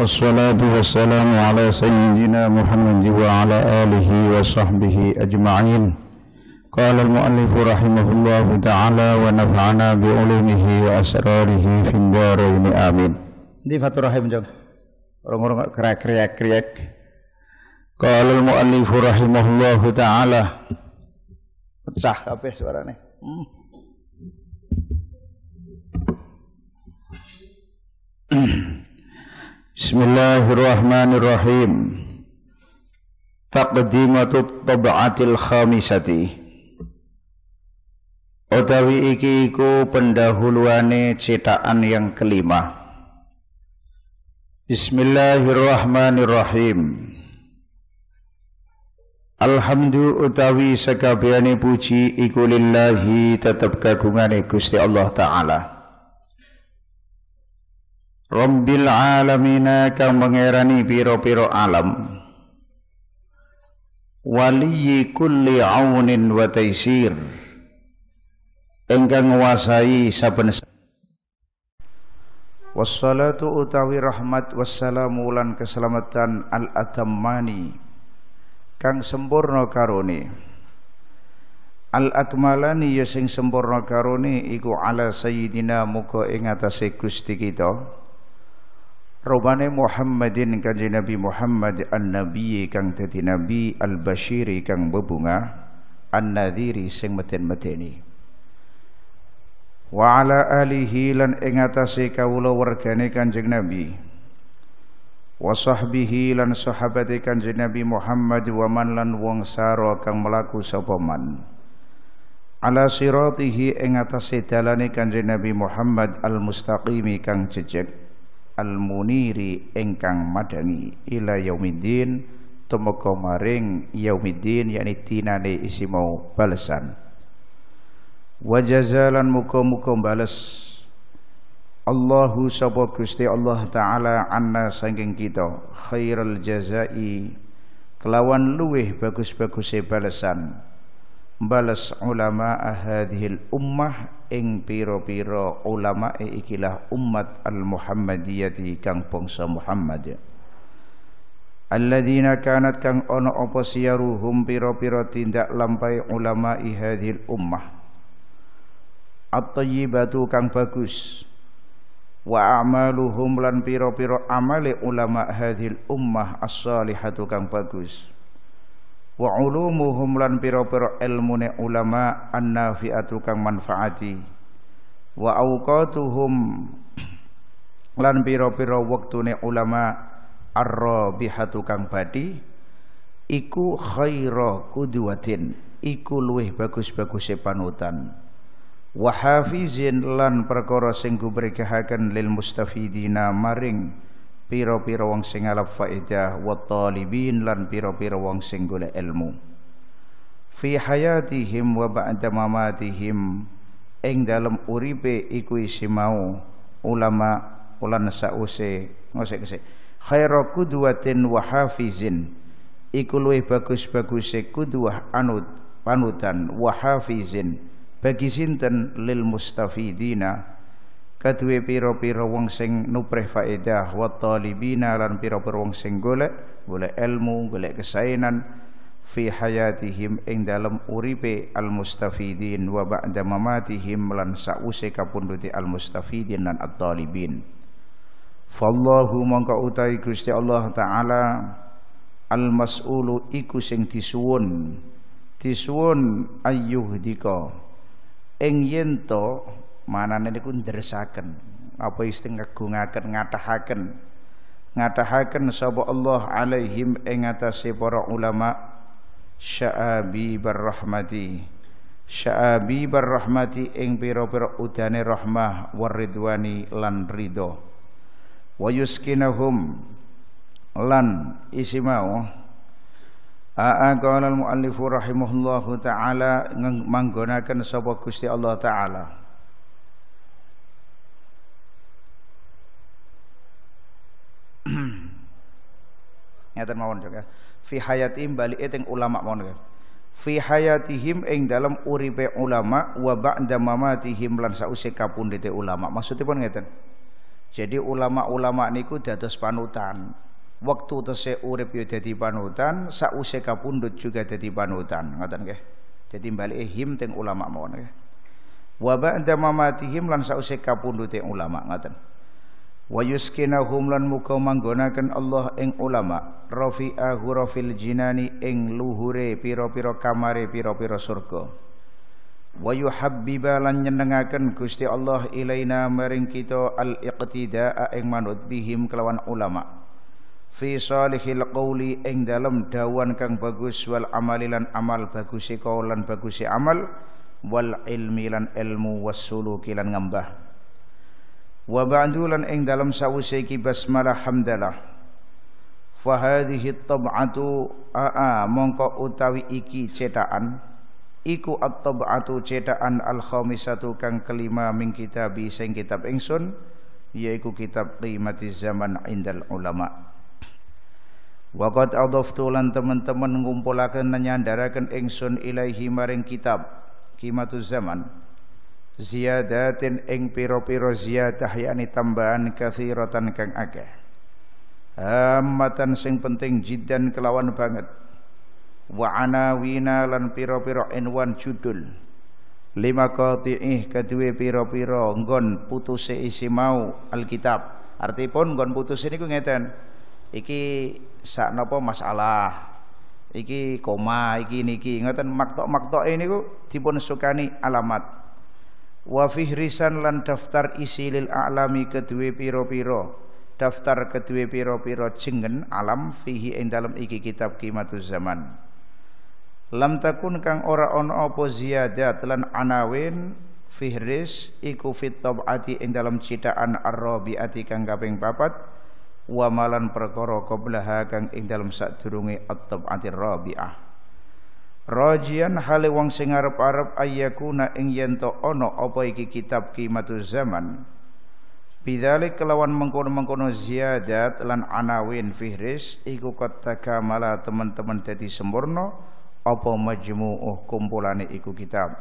والصلاة والسلام على سيدنا محمد وعلى آله وصحبه أجمعين قال المؤلف رحمه الله تعالى ونفعنا بعلمه وأسراره في الدارين آمين دي فاتو رحم جم orang-orang رياك kriak Qala al-mu'allif rahimahullahu taala pecah kabeh suarane. Hmm. Bismillahirrahmanirrahim. Taqdimatu tabaatil khamisati. Utawi iki iku pendahuluane cetakan yang kelima. Bismillahirrahmanirrahim. Alhamdu utawi sekabiane puji iku lillahi tetap kagungane Gusti Allah taala. Rabbil alamina kang mengerani piro-piro alam Waliyi kulli aunin wa taisir Engkang nguasai saben Wassalatu utawi rahmat wassalamu lan keselamatan al-atammani Kang sempurna karone Al-akmalani ya sing sempurna karone iku ala sayyidina muga ing atase Gusti kita Robane Muhammadin kanji Nabi Muhammad An-Nabi kang tadi Nabi Al-Bashiri kang bebunga an Nadiri sing meten-meteni Wa ala alihi lan ing atase kawula wargane Kanjeng Nabi wa sahbihi lan sahabate Kanjeng Nabi Muhammad wa man lan wong saro kang mlaku sapa man ala siratihi ing atase dalane Kanjeng Nabi Muhammad al-mustaqimi kang jejeg al-muniri ingkang madangi ila yaumiddin tumeka maring yaumiddin yakni tinane isi mau balesan wa jazalan muka-muka bales Allahu sapa Gusti Allah taala anna sangking kita khairul jazai kelawan luweh bagus-baguse balesan balas ulama ahadhil ummah ing piro-piro ulama ikilah ummat al muhammadiyah di kang bangsa Muhammad alladzina kanat kang ono apa siyaruhum piro-piro tindak lampai ulama hadhil ummah at-tayyibatu kang bagus wa amaluhum lan piro-piro amale ulama hadhil ummah as-salihatu kang bagus wa ulumuhum lan pira-pira ilmune ulama annafi'atu kang manfaati wa awqatuhum lan pira-pira wektune ulama ar-rabihatu kang badi iku khaira kudwatin iku luweh bagus bagus panutan wa hafizin lan perkara sing gubrikahaken lil mustafidina maring pira-pira wong sing ngalap faedah wa talibin lan pira-pira wong sing golek ilmu fi hayatihim wa ba'da mamatihim ing dalam uripe iku isi mau ulama ulan sause ngosek kesek khairu kudwatin wa hafizin iku luwih bagus-baguse kudwah anut panutan wa hafizin bagi sinten lil mustafidina kaduwe pira-pira wong sing nupreh faedah wa talibina lan pira-pira wong sing golek golek ilmu golek kesaenan fi hayatihim ing dalam uripe al mustafidin wa ba'da mamatihim lan sause kapundhuti al mustafidin lan at talibin fallahu mangka utahi Gusti Allah taala al mas'ulu iku sing disuwun disuwun ayyuhdika ing yen manane niku ndresaken apa isti ngagungaken ngatahakan ngatahakan sapa Allah alaihim ing atase para ulama syaabi barrahmati syaabi barrahmati ing pira-pira udane rahmah waridwani lan ridho wa yuskinahum lan isimau mau Aqala al-muallifu rahimahullahu taala manggonaken sapa Gusti Allah taala Ngeten mawon juga. Ya. Fi hayatim bali eting ulama mawon ya, Fi hayatihim ing dalam uripe ulama wa ba'da mamatihim lan sause kapundhite ulama. Maksudipun ngeten. Jadi ulama-ulama niku dados panutan. Waktu tese urip yo ya dadi panutan, sause kapundhut juga dadi panutan. Ngoten nggih. Jadi bali him teng ulama mawon nggih. Wa ba'da mamatihim lan sause kapundhute ulama ngoten wa yuskinahum lan muka manggonaken Allah ing ulama rafi'a hurafil jinani ing luhure pira-pira kamare pira-pira surga wa yuhabbiba lan nyenengaken Gusti Allah ilaina maring kita al iqtida'a ing manut bihim kelawan ulama' fi salihil qawli ing dalem dawan kang bagus wal amali lan amal bagusi qaul lan bagusi amal wal ilmi lan ilmu wasuluki lan ngambah wa ba'dulan ing dalam sawise iki basmalah hamdalah fa hadhihi tab'atu aa mongko utawi iki cetakan iku at-tab'atu cetakan al-khamisatu kang kelima min kitab sing kitab ingsun yaiku kitab qimatiz zaman indal ulama Waqat adhaftu lan teman-teman ngumpulaken nanyandaraken ingsun ilaihi maring kitab Kimatuz zaman ziyadatin ing piro-piro ziyadah yakni tambahan kathiratan kang akeh hamatan sing penting jiddan kelawan banget wa anawina lan piro-piro pira inwan judul lima qati'ih piro-piro pira nggon putuse isi mau alkitab artipun nggon putuse ku ngeten iki saknapa masalah iki koma iki niki ngoten maktok-maktok niku dipun sukani alamat wa fihrisan lan daftar isi lil a'lami kedue piro piro, daftar kedue piro piro jengen alam fihi ing dalam iki kitab kimatuz zaman lam takun kang ora ana apa ziyadat lan anawin fihris iku fit tabati ing dalam citaan ar ati kang kaping papat wa malan perkara qablaha kang ing dalam sadurunge at-tabati rabiah rajian hale wong sing arep-arep ayyakuna ing yen to ana apa iki kitab kimatuz zaman bidzalik kelawan mengkono-mengkono ziyadat lan anawin fihris iku kataka mala teman-teman dadi sempurna apa majmu'uh kumpulane iku kitab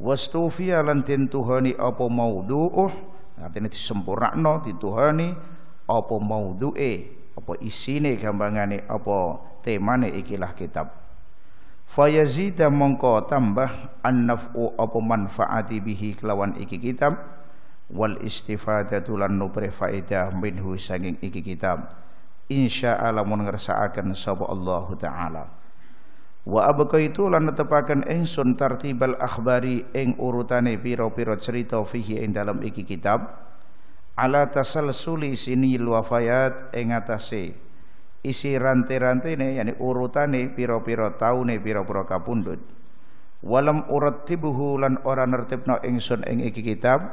wastufiya lan tintuhani apa maudhu'uh artinya disempurnakno dituhani apa maudhu'e apa isine gambangane apa temane ikilah kitab fayazida mongko tambah annaf'u apa manfaati bihi kelawan iki kitab wal istifadatu lan nubre faedah minhu sanging iki kitab insyaallah mun ngersakaken sapa Allah taala wa abqaitu lan netepaken ingsun tartibal akhbari ing urutane pira-pira cerita fihi ing dalam iki kitab ala tasalsuli sinil wafayat ing atase isi rantai-rantai ini yani urutan nih piro-piro taune piro-piro kapundut. walam urattibuhu lan ora no ingsun ing iki kitab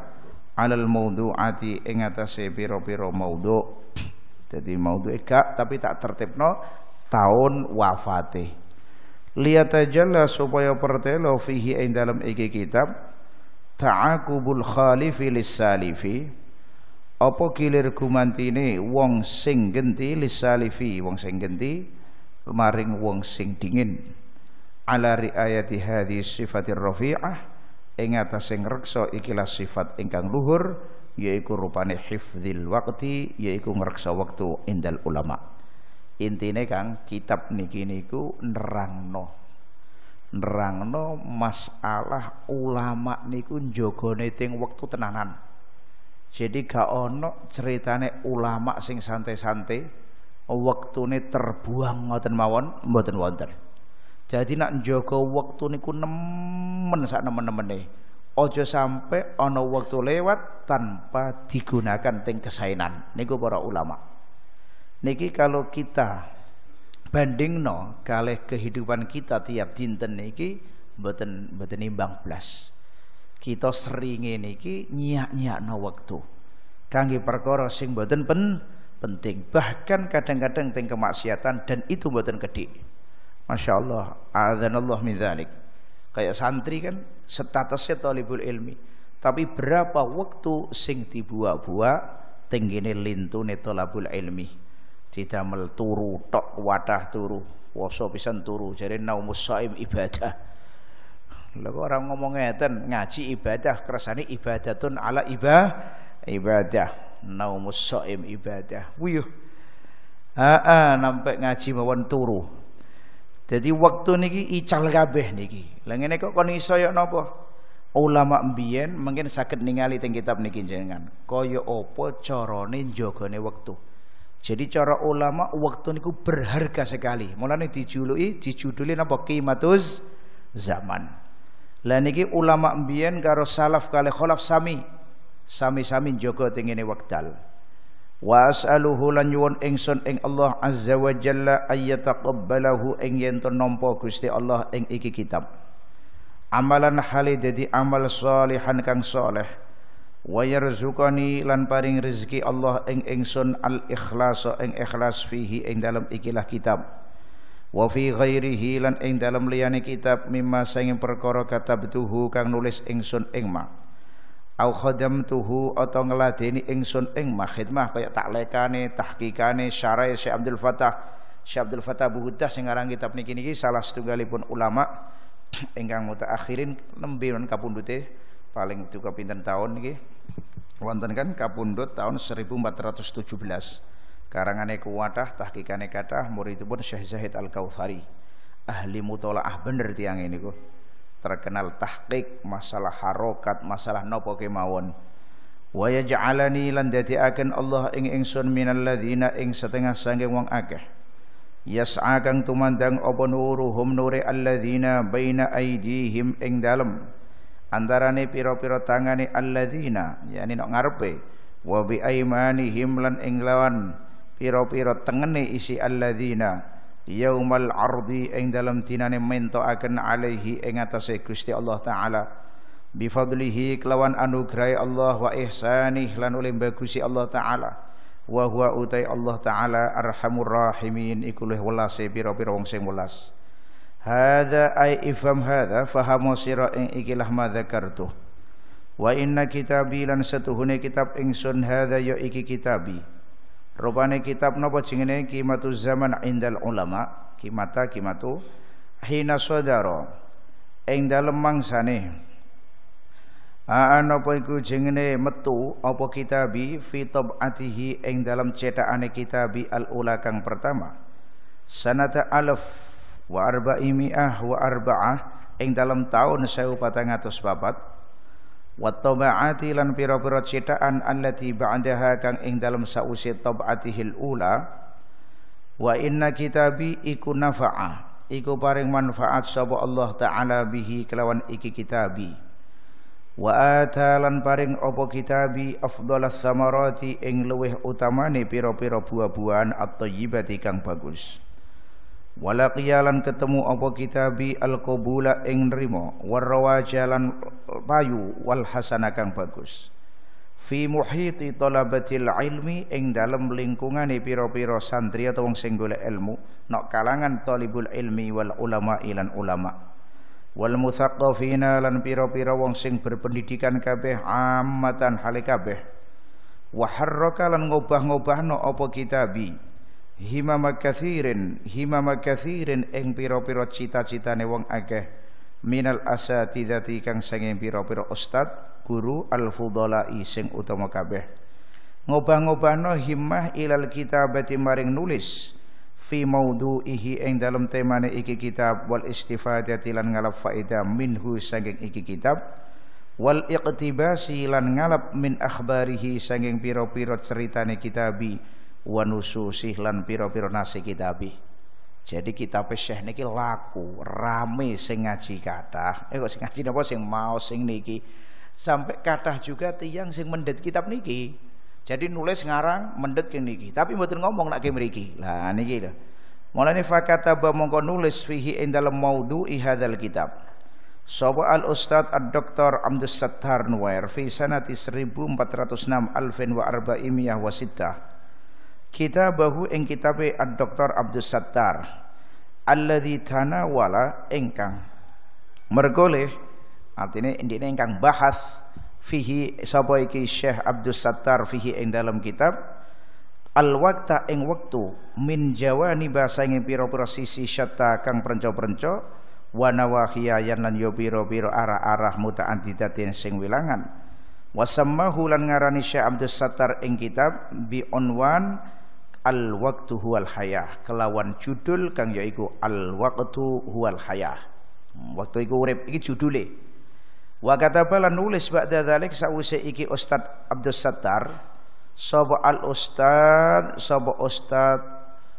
alal maudhu'ati ing atase piro-piro maudhu jadi maudhu gak tapi tak tertib no tahun wafate Lihat aja lah supaya pertelo fihi ing dalam iki kitab ta'akubul khalifi lis salifi apa kilir gumantine wong sing genti lisalifi wong sing genti maring wong sing dingin ala riayati hadhi sifatir rafi'ah ing atase ngreksa ikilah sifat ingkang luhur yaiku rupane hifdzil waqti yaiku ngreksa waktu indal ulama intine Kang kitab niki niku nerangno nerangno masalah ulama niku njogone teng wektu tenanan jadi gak ono ceritane ulama sing santai-santai ini terbuang ngoten mawon mboten wonten. Jadi nak njaga wektu niku nemen sak nemen-nemene. ojo sampai ana waktu lewat tanpa digunakan teng kesainan. Niku para ulama. Niki kalau kita banding no, kalle kehidupan kita tiap dinten niki mboten mboten imbang plus kita sering niki nyiak no waktu kangge perkara sing boten pen, penting bahkan kadang-kadang teng kemaksiatan dan itu boten gede Masya Allah adzanallah min kayak santri kan statusnya talibul ilmi tapi berapa waktu sing dibuak-buak tinggini lintune ilmi tidak turu tok wadah turu poso pisan turu jadi naumus saim ibadah Lha orang ora ngomong ngeten, ngaji ibadah kersane ibadatun ala ibah ibadah. Naumus shaim ibadah. Wuyuh. Aa nampak ngaji mawon turu. Jadi waktu niki ical kabeh niki. Lah ngene kok kon iso ya napa? Ulama mbiyen mungkin sakit ningali teng kitab niki jenengan. Kaya apa carane jagane wektu. Jadi cara ulama waktu niku berharga sekali. Mulane dijuluki dijuduli napa qimatus zaman. Lah niki ulama mbiyen karo salaf kali kholaf sami. Sami-sami jaga tengene wekdal. Wa as'aluhu lan nyuwun ingsun ing Allah azza wa jalla ayyataqabbalahu ing yen nampa Gusti Allah ing iki kitab. Amalan hale dadi amal salihan kang saleh. Wa yarzuqani lan paring rezeki Allah ing ingsun al ikhlasa ing ikhlas fihi ing dalam ikilah kitab wa fi ghairihi lan ing dalam liyane kitab mimma saing perkara katabtuhu kang nulis ingsun ing ma au khadamtuhu atau ngeladeni ingsun ing ma khidmah kaya taklekane tahkikane syarah Syekh Abdul Fatah Syekh Abdul Fatah Buhudah sing aran kitab niki niki salah setunggalipun ulama ingkang mutaakhirin nembe lan kapundhute paling juga pinten tahun niki wonten kan kapundhut tahun 1417 karangane kuwatah tahkikane kathah muridipun Syekh Zahid Al-Kautsari ahli mutolaah bener tiang ini ku terkenal tahqiq masalah harokat masalah nopo kemawon wa yaj'alani lan akan Allah ing ingsun minal ladzina ing setengah sanging wong akeh yas'a kang tumandang apa nuruhum nuri alladzina baina aydihim ing dalem antarane pira-pira tangane alladzina yakni nok ngarepe wa bi aimanihim lan ing lawan piro-piro tengene isi alladzina yaumal ardi ing dalam tinane mento akan alaihi ing atase Gusti Allah taala bi kelawan anugerah Allah wa ihsanih lan oleh bagusi Allah taala wa huwa utai Allah taala arhamur rahimin ikulih leh welase piro-piro wong sing welas hadza ifam hada fahamu sira ing ikilah madzakartu wa inna kitabilan satuhune kitab ingsun hadza ya iki kitabi rupane kitab napa jenenge kimatu zaman indal ulama kimata kimatu hina sadara ing dalem mangsane Ana apa iku jenenge metu apa kitabi fi tabatihi ing dalam cetakane kitabi al ula kang pertama sanata alaf wa arba'imiah wa arba'ah ing dalam tahun babat wa tabaati lan pira-pira cethaan allati ba'daha kang ing dalem sause tabaatihil ula wa inna kitabi iku nafa'a iku paring manfaat sapa Allah taala bihi kelawan iki kitabi wa atalan paring opo kitabi afdhalas samarati ing luweh utamane pira-pira buah-buahan at-thayyibati kang bagus walaqiyalan ketemu apa kitabi al-qabula ing nrimo warrawajalan payu wal hasana bagus fi muhiti talabatil ilmi ing dalam lingkungane pira-pira santri atau wong sing golek ilmu nok kalangan talibul ilmi wal ulama ilan ulama wal muthaqqafina lan pira-pira wong sing berpendidikan kabeh ammatan hale kabeh wa harraka lan ngobah-ngobahno apa kitabi himama kathirin himama kathirin ing pira-pira cita-citane wong akeh minal asatidati kang sanging pira-pira ustad guru al-fudhala'i sing utama kabeh ngobah-ngobahno himmah ilal kitabati maring nulis fi maudhu'ihi ing dalam temane iki kitab wal istifadati lan ngalap faida minhu sanging iki kitab wal iqtibasi lan ngalap min akhbarihi sanging pira-pira ceritane kitabi wa nususih lan pira-pira nasi kitabi. Jadi kitab Syekh niki laku, rame sing ngaji kathah. Eh kok sing ngaji napa sing mau sing niki. Sampai kathah juga tiang sing mendet kitab niki. Jadi nulis ngarang mendet ke niki, tapi mboten ngomong nak ke mriki. Lah niki lho. Mulane fakataba mongko nulis fihi ing dalem maudhu'i ihadal kitab. Sapa al Ustad ad Dr. Abdus Sattar Nuwair fi sanati 1406 alfin wa arba'imiyah wa sittah kita bahu ing kitabe ad doktor Abdus Sattar alladzi tanawala ingkang mergoleh artinya ini ingkang bahas fihi sapa iki Syekh Abdus Sattar fihi ing dalam kitab al waqta ing waktu min jawani bahasa ing pira-pira sisi syata kang prenco-prenco wa nawahiya yan lan yo ya pira-pira arah-arah mutaaddidatin sing wilangan wasammahu hulan ngarani Syekh Abdus Sattar ing kitab bi onwan al waktu huwal hayah kelawan judul kang yaiku al waktu huwal hayah hmm, waktu iku urip iki judule wa kataba lan nulis ba'da dzalik sause iki ustad Abdus Sattar sapa al ustad sapa ustad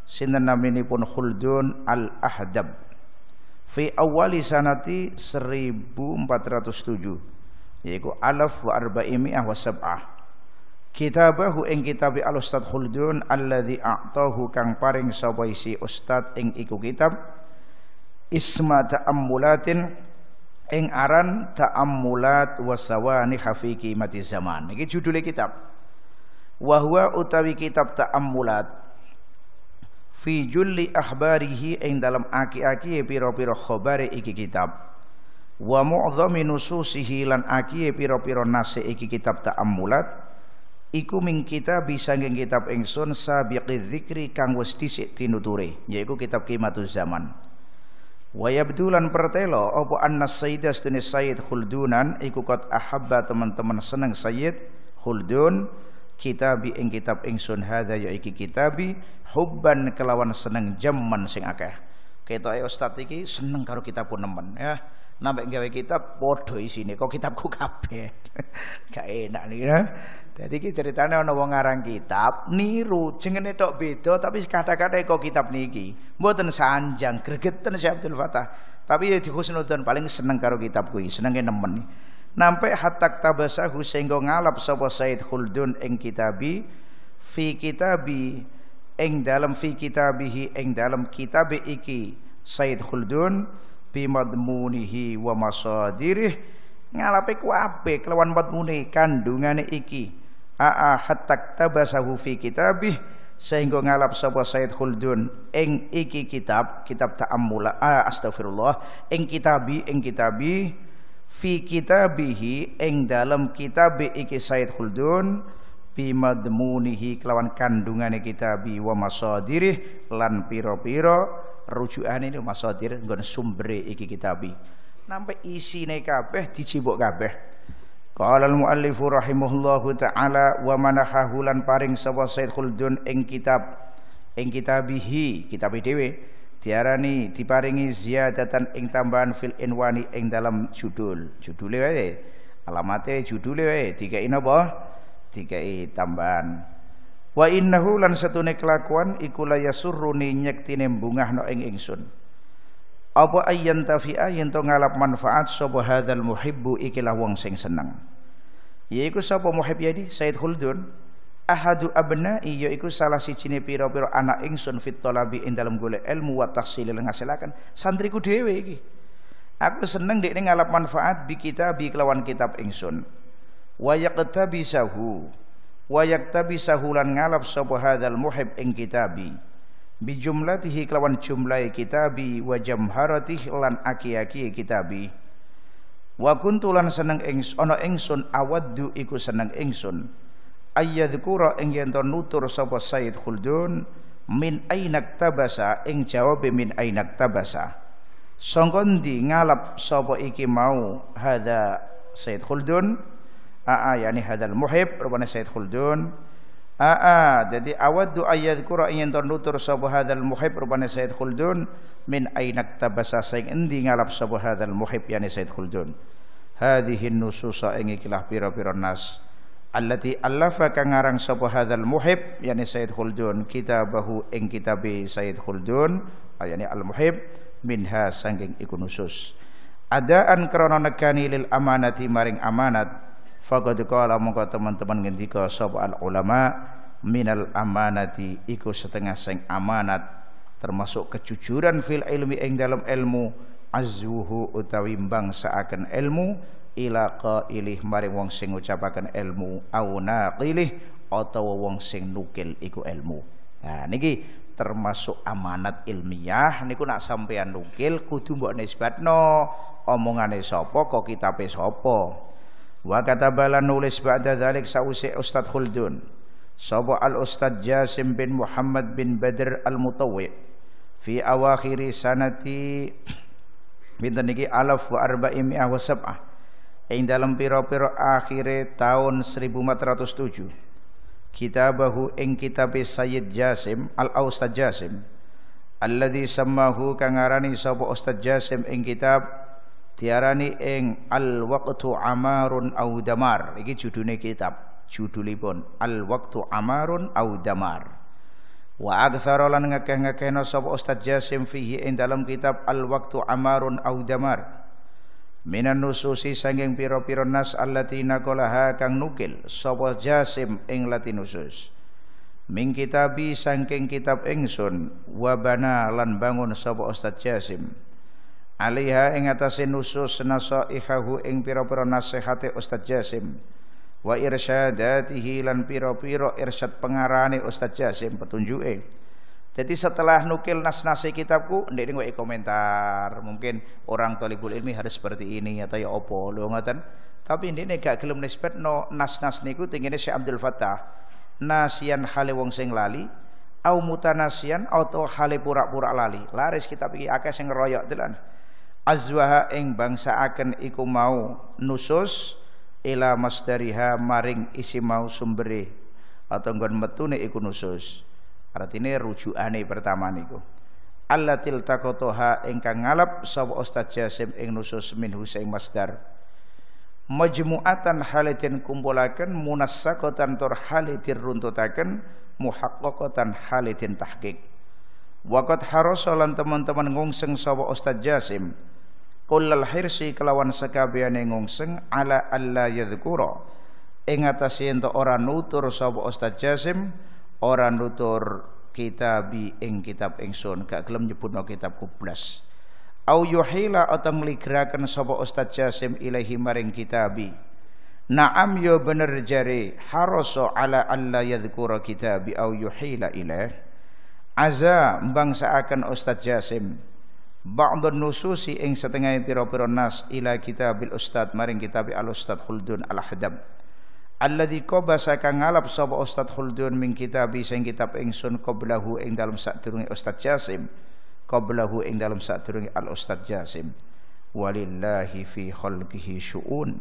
sinten naminipun Khuldun al Ahdab fi awali sanati 1407 yaiku alaf wa arba'imiah wa sab'ah kitabahu ing kitab al ustad Khuludun alladzi a'tahu kang paring sapa isi ustad ing iku kitab isma ta'ammulatin ing aran ta'ammulat wasawani hafiki mati zaman iki judule kitab wa huwa utawi kitab ta'ammulat fi julli akhbarihi ing dalam aki-aki pira piro khobare iki kitab wa mu'dhami nususihi lan aki pira piro nase iki kitab ta'ammulat iku min kitab sanging kitab ingsun sabiqi dzikri kang wis dhisik tinuture yaiku kitab Qimatuz Zaman wa yabdulan pertelo apa anna sayyid astune sayyid khuldunan iku kot ahabba teman-teman seneng sayyid khuldun kitabi ing kitab ingsun hadza yaiki iki kitabi hubban kelawan seneng jaman sing akeh ketoke ustaz iki seneng karo kitab pun nemen ya Nambah gawe kitab padha isine kok kitabku kabeh. Gak enak nih ya. Jadi ki ceritane orang wong ngarang kitab niru jengene tok beda tapi kata-kata kok kitab niki mboten sanjang gregeten Syekh Abdul Fatah. Tapi ya dikhusnudzon paling seneng karo kitab kuwi, senenge nemen. Nampai hatak tabasahu sehingga ngalap sapa Said Khuldun ing kitabi fi kitabi ing dalam fi kitabihi ing dalam kitab iki Said Khuldun bimadmunihi wa masadirih ngalape ape kelawan madmune kandungane iki aa hatta tabasahu fi kitabih sehingga ngalap sapa Said Khuludun ing iki kitab kitab ta'ammula ah, astagfirullah ing kitabi ing kitabi fi kitabihi ing dalam kitab iki Said Khuludun bimadmunihi kelawan kandungane kitabi wa masadirih lan piro piro rujukan ini masadir nggon sumbre iki kitabi isi isine kabeh dijibuk kabeh qala al muallifu rahimahullahu taala wa manahahu lan paring sapa Said don ing kitab ing kitabihi kitab dhewe diarani diparingi ziyadatan ing tambahan fil inwani ing dalam judul judule wae alamate judule wae dikai napa dikai tambahan Wa innahu lan satune kelakuan iku la yasurruni nyektine no ing ingsun. Apa ayyan tafi'a yen to ngalap manfaat sapa hadzal muhibbu ikilah wong sing seneng. Yaiku sapa muhib yadi Said Khuldur ahadu abna'i iku salah sijine pira-pira anak ingsun fit talabi ing dalem golek ilmu wa tahsilil ngasilaken santriku dhewe iki. Aku seneng dekne ngalap manfaat bi kita bi kelawan kitab ingsun. Wa yaqtabisahu wa yaktabi sahulan ngalap sapa hadzal muhib ing kitabi bijumlatihi kelawan jumlahi kitabi wa jamharatihi lan aki-aki kitabi wa kuntulan seneng ings ana ingsun awaddu iku seneng ingsun ayyadzkura ing yen nutur sapa Said Khuldan min ainak tabasa ing jawabe min ainak tabasa di ngalap sapa iki mau hadza Said khuldun. aa yakni hadal muhib rupane Said Khuldun aa jadi awaddu ayyadhkura ingin tur nutur sapa hadal muhib rupane Said Khuldun min ainak tabasa sing endi ngalap sabu hadal muhib yakni Said Khuldun hadhihi nusus ing ikilah pira-pira nas allati allafa kang ngarang sapa hadal muhib yakni Said Khuldun kitabahu ing kitabi Said Khuldun yakni al muhib minha sanging ikunusus. nusus adaan krana negani lil amanati maring amanat faqad qala mongko teman-teman ngendika sapa al ulama minal amanati iku setengah sing amanat termasuk kejujuran fil ilmi ing dalam ilmu azzuhu utawi bangsaaken ilmu ila qailih mari wong sing ngucapaken ilmu au naqilih atau wong sing nukil iku ilmu nah niki termasuk amanat ilmiah niku nak sampean nukil kudu mbok nisbatno omongane sapa kok kitabe sapa Wa katabala nulis ba'da dhalik sausi Ustadz Khuldun. Sabo al Ustadz Jasim bin Muhammad bin Badr al-Mutawwi. Fi awakhiri sanati bintan niki alaf wa arba'imi'ah wa sab'ah. Ing dalam piro-piro akhire tahun 1407. kitabahu ing kitab Sayyid Jasim al Ustadz Jasim alladhi sammahu kangarani aran Ustadz Jasim ing kitab diarani ing al Waktu amarun au damar iki judune kitab judulipun al Waktu amarun au damar wa aktsara lan ngakeh-ngakehna sapa Ustaz Jasim fihi ing dalam kitab al Waktu amarun au damar minan nususi sanging pira-pira nas allati naqalaha kang nukil sapa Jasim ing latinusus min kitabi sangking kitab ingsun wa bana lan bangun sapa Ustaz Jasim alaiha ing atase nusus nasaihahu ing pira-pira nasihate Ustaz Jasim wa irsyadatihi lan pira-pira irsyad pengarane Ustaz Jasim petunjuke jadi setelah nukil nas-nasi kitabku ndek niku komentar mungkin orang talibul ilmi harus seperti ini atau ya opo lho ngoten tapi ndek gak gelem no nas-nas niku tengene Syekh Abdul Fattah nasian hale wong sing lali au mutanasian atau hale pura-pura lali. Laris kita pergi akeh sing ngeroyok telan. Azwaha ing bangsa akan iku mau nusus ila masdariha maring isi mau sumberi atau nggon metune iku nusus. Artine rujukane pertama niku. til takotoha ingkang ngalap sapa Ustaz Jasim ing nusus minhu sing masdar majmu'atan halitin kumpulaken munassakotan tur halitin runtutaken muhaqqaqatan halitin tahqiq waqad harosolan teman-teman ngungseng sapa Ustaz Jasim kullal hirsi kelawan sekabehane ngungseng ala alla yadhkura Ingatasi atase ento ora nutur sapa Ustaz Jasim ora nutur kitabi ing kitab ingsun gak gelem nyebutno kitab kublas. au yuhila atau meligrakan sapa ustaz Jasim ilahi maring kitabi na'am yo ya bener jare haroso ala alla yadhkura kitabi au yuhila ilah aza bangsa akan ustaz Jasim ba'd nususi ing setengah pira-pira nas ila kitabil ustaz maring kitabi al ustaz khuldun al hadab alladhi qabasa kang ngalap sapa ustaz khuldun min kitabi sing kitab ingsun qablahu ing dalam sadurunge ustaz Jasim qablahu ing dalam sadurunge al ustaz Jasim walillahi fi khalqihi syu'un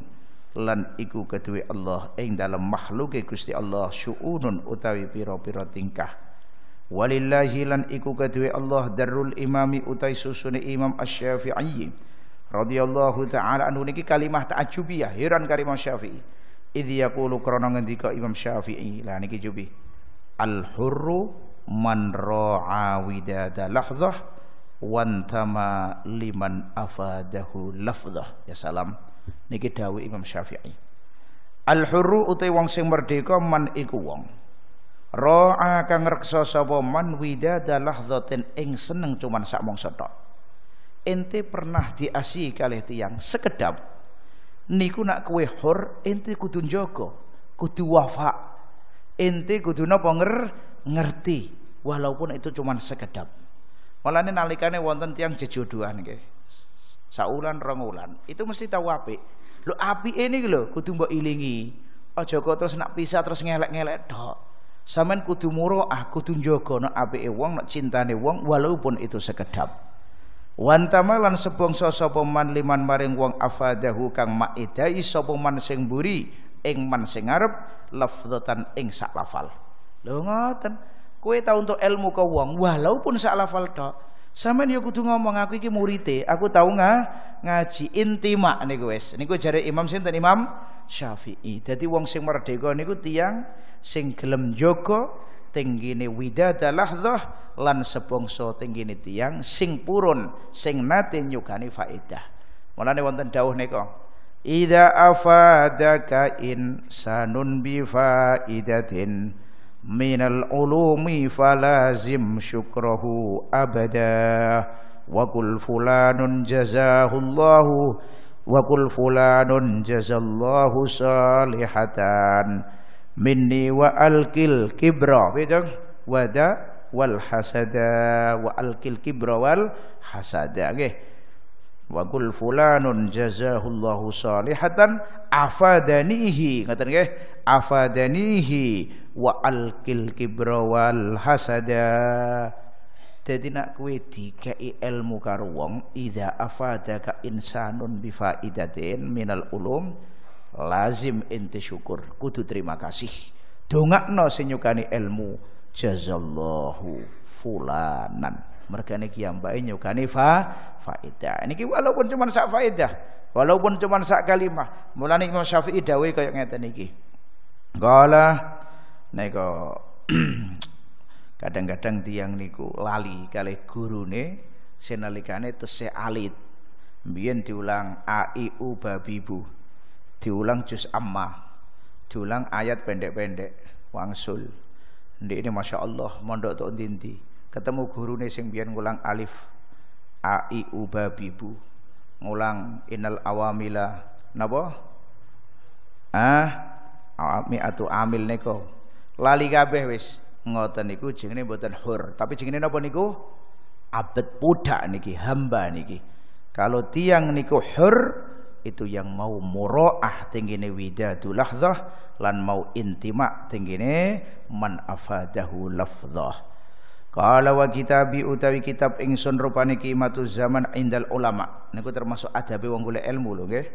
lan iku kedue Allah ing dalam makhluke Gusti Allah syu'unun utawi pira-pira tingkah walillahi lan iku kedue Allah darul imami utai susune Imam Asy-Syafi'i radhiyallahu taala anhu niki kalimah ta'ajubiyah heran kalimah Syafi'i idh yaqulu krana ngendika Imam Syafi'i lah niki jubi al hurru man ra'a widada lahzah wantama liman afadahu lafzah ya salam niki dawuh Imam Syafi'i al hurru utai wong sing merdeka man iku wong ra'a kang reksa sapa man widada lahzatin ing seneng cuman sak mangsa tok ente pernah diasi kalih tiyang sekedap niku nak kowe hur ente kudu njaga kudu wafa ente kudu napa ngerti walaupun itu cuman sekedap Mulane nalikane wonten tiang jejodohan nggih. Saulan rongulan itu mesti tahu api lu api ini lo kudu mbok ilingi. oh kok terus nak pisah terus ngelek-ngelek tok. Sampeyan kudu muroah, ah, kudu njagana apike wong, nek cintane wong walaupun itu sekedap. Wantama lan sebangsa sapa man liman maring wong afadahu kang maidai sapa man sing buri ing man sing ngarep lafdzatan ing sak lafal. Lo ngoten. Kue tau untuk ilmu ke wong, walaupun salah lafal sama sampean aku ya kudu ngomong aku iki murite, aku tau ngah ngaji intima gue wis. gue cari Imam sinten Imam Syafi'i. Jadi wong sing merdeka niku tiang sing gelem jaga wida adalah lahdah lan tinggi nih tiang sing purun sing nate nyukani faedah. nih wonten dawuh nika. Ida afadaka insanun bifa idatin من العلوم فلازم شكره أبدا وقل فلان جزاه الله وقل فلان جزى الله صالحة مني وألك الكبر ودا والحسد وألك الكبر والحسد okay. wa qul fulanun jazahullahu salihatan afadanihi ngaten nggih afadanihi wa alqil kibra wal hasada dadi nak kowe dikai ilmu karo wong idza afadaka insanun bi faidatin minal ulum lazim ente syukur kudu terima kasih dongakno senyukani ilmu jazallahu fulanan mereka yang baiknya nyukani fa faedah niki walaupun cuma sak faida, walaupun cuma sak kalimah mulane Imam Syafi'i dawuh kaya ngeten niki qala nika kadang-kadang tiang niku lali guru nih senalikane tese alit mbiyen diulang a i u babibu diulang juz amma diulang ayat pendek-pendek wangsul ndek ini masya Allah mondok tok dinti ketemu gurune sing biyen ngulang alif a i u ba bi bu ngulang inal awamila napa ah awami atu amil niko lali kabeh wis ngoten niku jenenge mboten hur tapi jenenge napa niku abet budak niki hamba niki kalau tiang niku hur itu yang mau muroah tinggine widadu lahzah lan mau intima tinggine man afadahu lafzah kalau wa kitabi utawi kitab ingsun rupane kiimatu zaman indal ulama. Niku termasuk adabe wong golek ilmu lho nggih.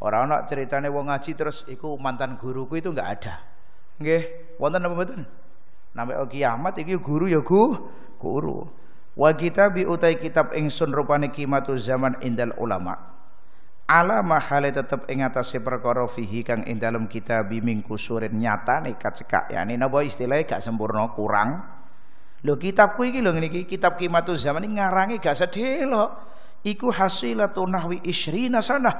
Ora ana ceritane wong ngaji terus iku mantan guruku itu enggak ada. Nggih, wonten apa mboten? Nampi kiamat iki guru ya ku, guru. Wa kitabi utai kitab ingsun rupane kiimatu zaman indal ulama. Ala mahale tetep ing atase perkara fihi kang ing dalem kitabi mingku surin nyatane kacekak yani napa istilahnya gak sempurna kurang Lho kitabku ini iki lho ngene kitab Kimatuz Zaman ini ngarangi gak sedelok. Iku hasilatu nahwi isyrina sanah.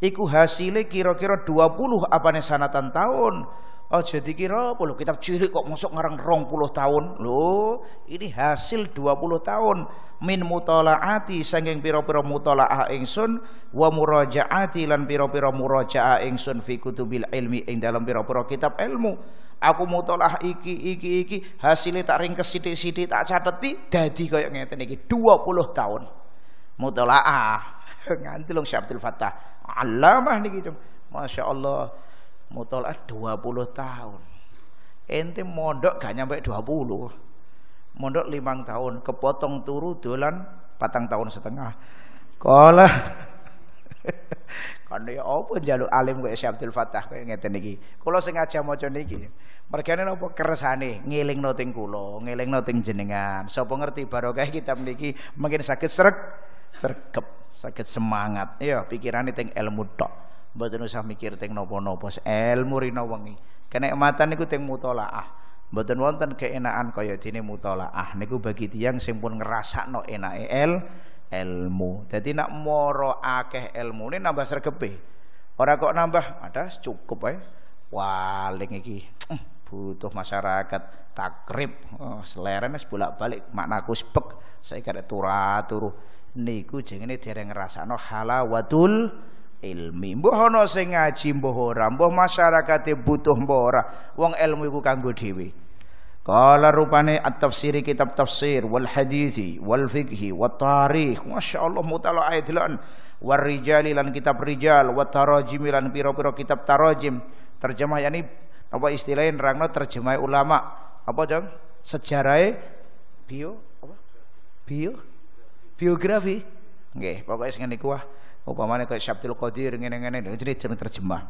Iku hasile kira-kira 20 apane sanatan tahun oh, jadi kira puluh kitab ciri kok mosok ngarang puluh tahun. lo ini hasil dua puluh tahun min mutalaati saking mutolah pira mutalaah ingsun wa murajaati lan piro pira murajaah ingsun fi kutubil ilmi ing dalam piro-piro kitab ilmu. Aku mutolah iki iki iki hasilnya tak ringkes sithik-sithik tak cateti yang kaya niki iki puluh tahun. Mutalaah nganti lung Syabdul Fattah. Alamah niki, Masya Allah mutolak 20 tahun ente mondok gak nyampe 20 mondok limang tahun kepotong turu dolan patang tahun setengah kola kan ya apa jaluk alim gue Syekh Abdul Fatah kayak ngeten iki kula sengaja maca niki mergane napa keresane ngelingno teng kula ngelingno teng jenengan sapa ngerti barokah kitab niki mungkin sakit serek sergap sakit semangat ya pikirane teng ilmu tok mboten usah mikir teng napa-napa ilmu rina wengi kenikmatan niku teng mutolaah mboten wonten keenaan kaya dene mutolaah niku bagi tiyang sing pun ngrasakno enake el ilmu dadi nak moro akeh ini nambah sregepe ora kok nambah ada cukup ae waling iki butuh masyarakat takrib oh, Selera nes bolak-balik maknaku kuspek. saya kare turah turu niku jenenge dereng ngrasakno halawatul ilmi. Mbok ana sing ngaji mbok ora, mbok butuh mbok ora. Wong ilmu iku kanggo dhewe. Kala rupane at-tafsir kitab tafsir wal hadithi wal fiqhi wat tarikh. Masyaallah mutalaae dilan. War rijali lan kitab rijal wat tarajim lan pira-pira kitab tarajim. Terjemah yani apa istilahin? rangno terjemah ulama. Apa jeng? Sejarah bio apa? Bio biografi. Nggih, pokoke sing niku wah upamane kaya Syabdul Qadir ngene-ngene jadi jeneng terjemah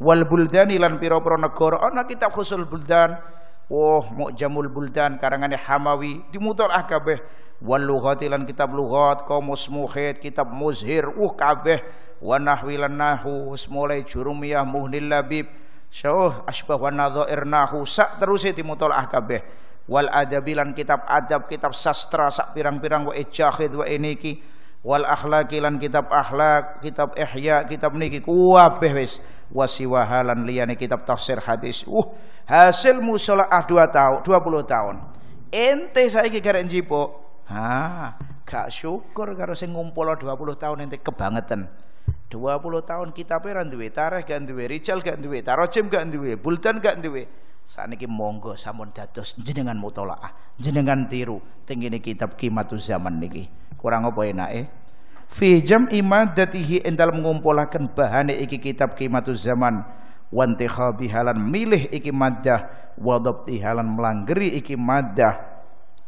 wal buldan ilan pira-pira negara ana kitab khusul buldan oh mukjamul buldan karangane Hamawi ah kabeh wal lughat lan kitab lughat qamus muhit kitab muzhir uh kabeh wa nahwi lan nahu mulai jurumiyah muhnil labib syauh asbah wa nadhair nahu sak teruse dimutolaah kabeh wal adabilan kitab adab kitab sastra sak pirang-pirang wa ijahid wa iniki wal akhlaqi lan kitab akhlak, kitab ihya, kitab niki kuwabeh wis wasiwahalan liyane kitab tafsir hadis. Uh, hasil musolaah 2 tahun, 20 tahun. Ente saiki karek njipuk. Ha, gak syukur karo sing ngumpul 20 tahun ente kebangetan. 20 tahun kitabnya ra duwe tarikh gak duwe rical gak duwe tarojim gak duwe bultan gak duwe saniki monggo sampun dados jenengan mutolaah jenengan tiru teng kitab kimatuz zaman niki kurang apa nae, fi jam madatihi ing dalem mengumpulkan bahane iki kitab kimatul zaman wa intikhabi milih iki madah, wa dhabti halan melanggeri iki madah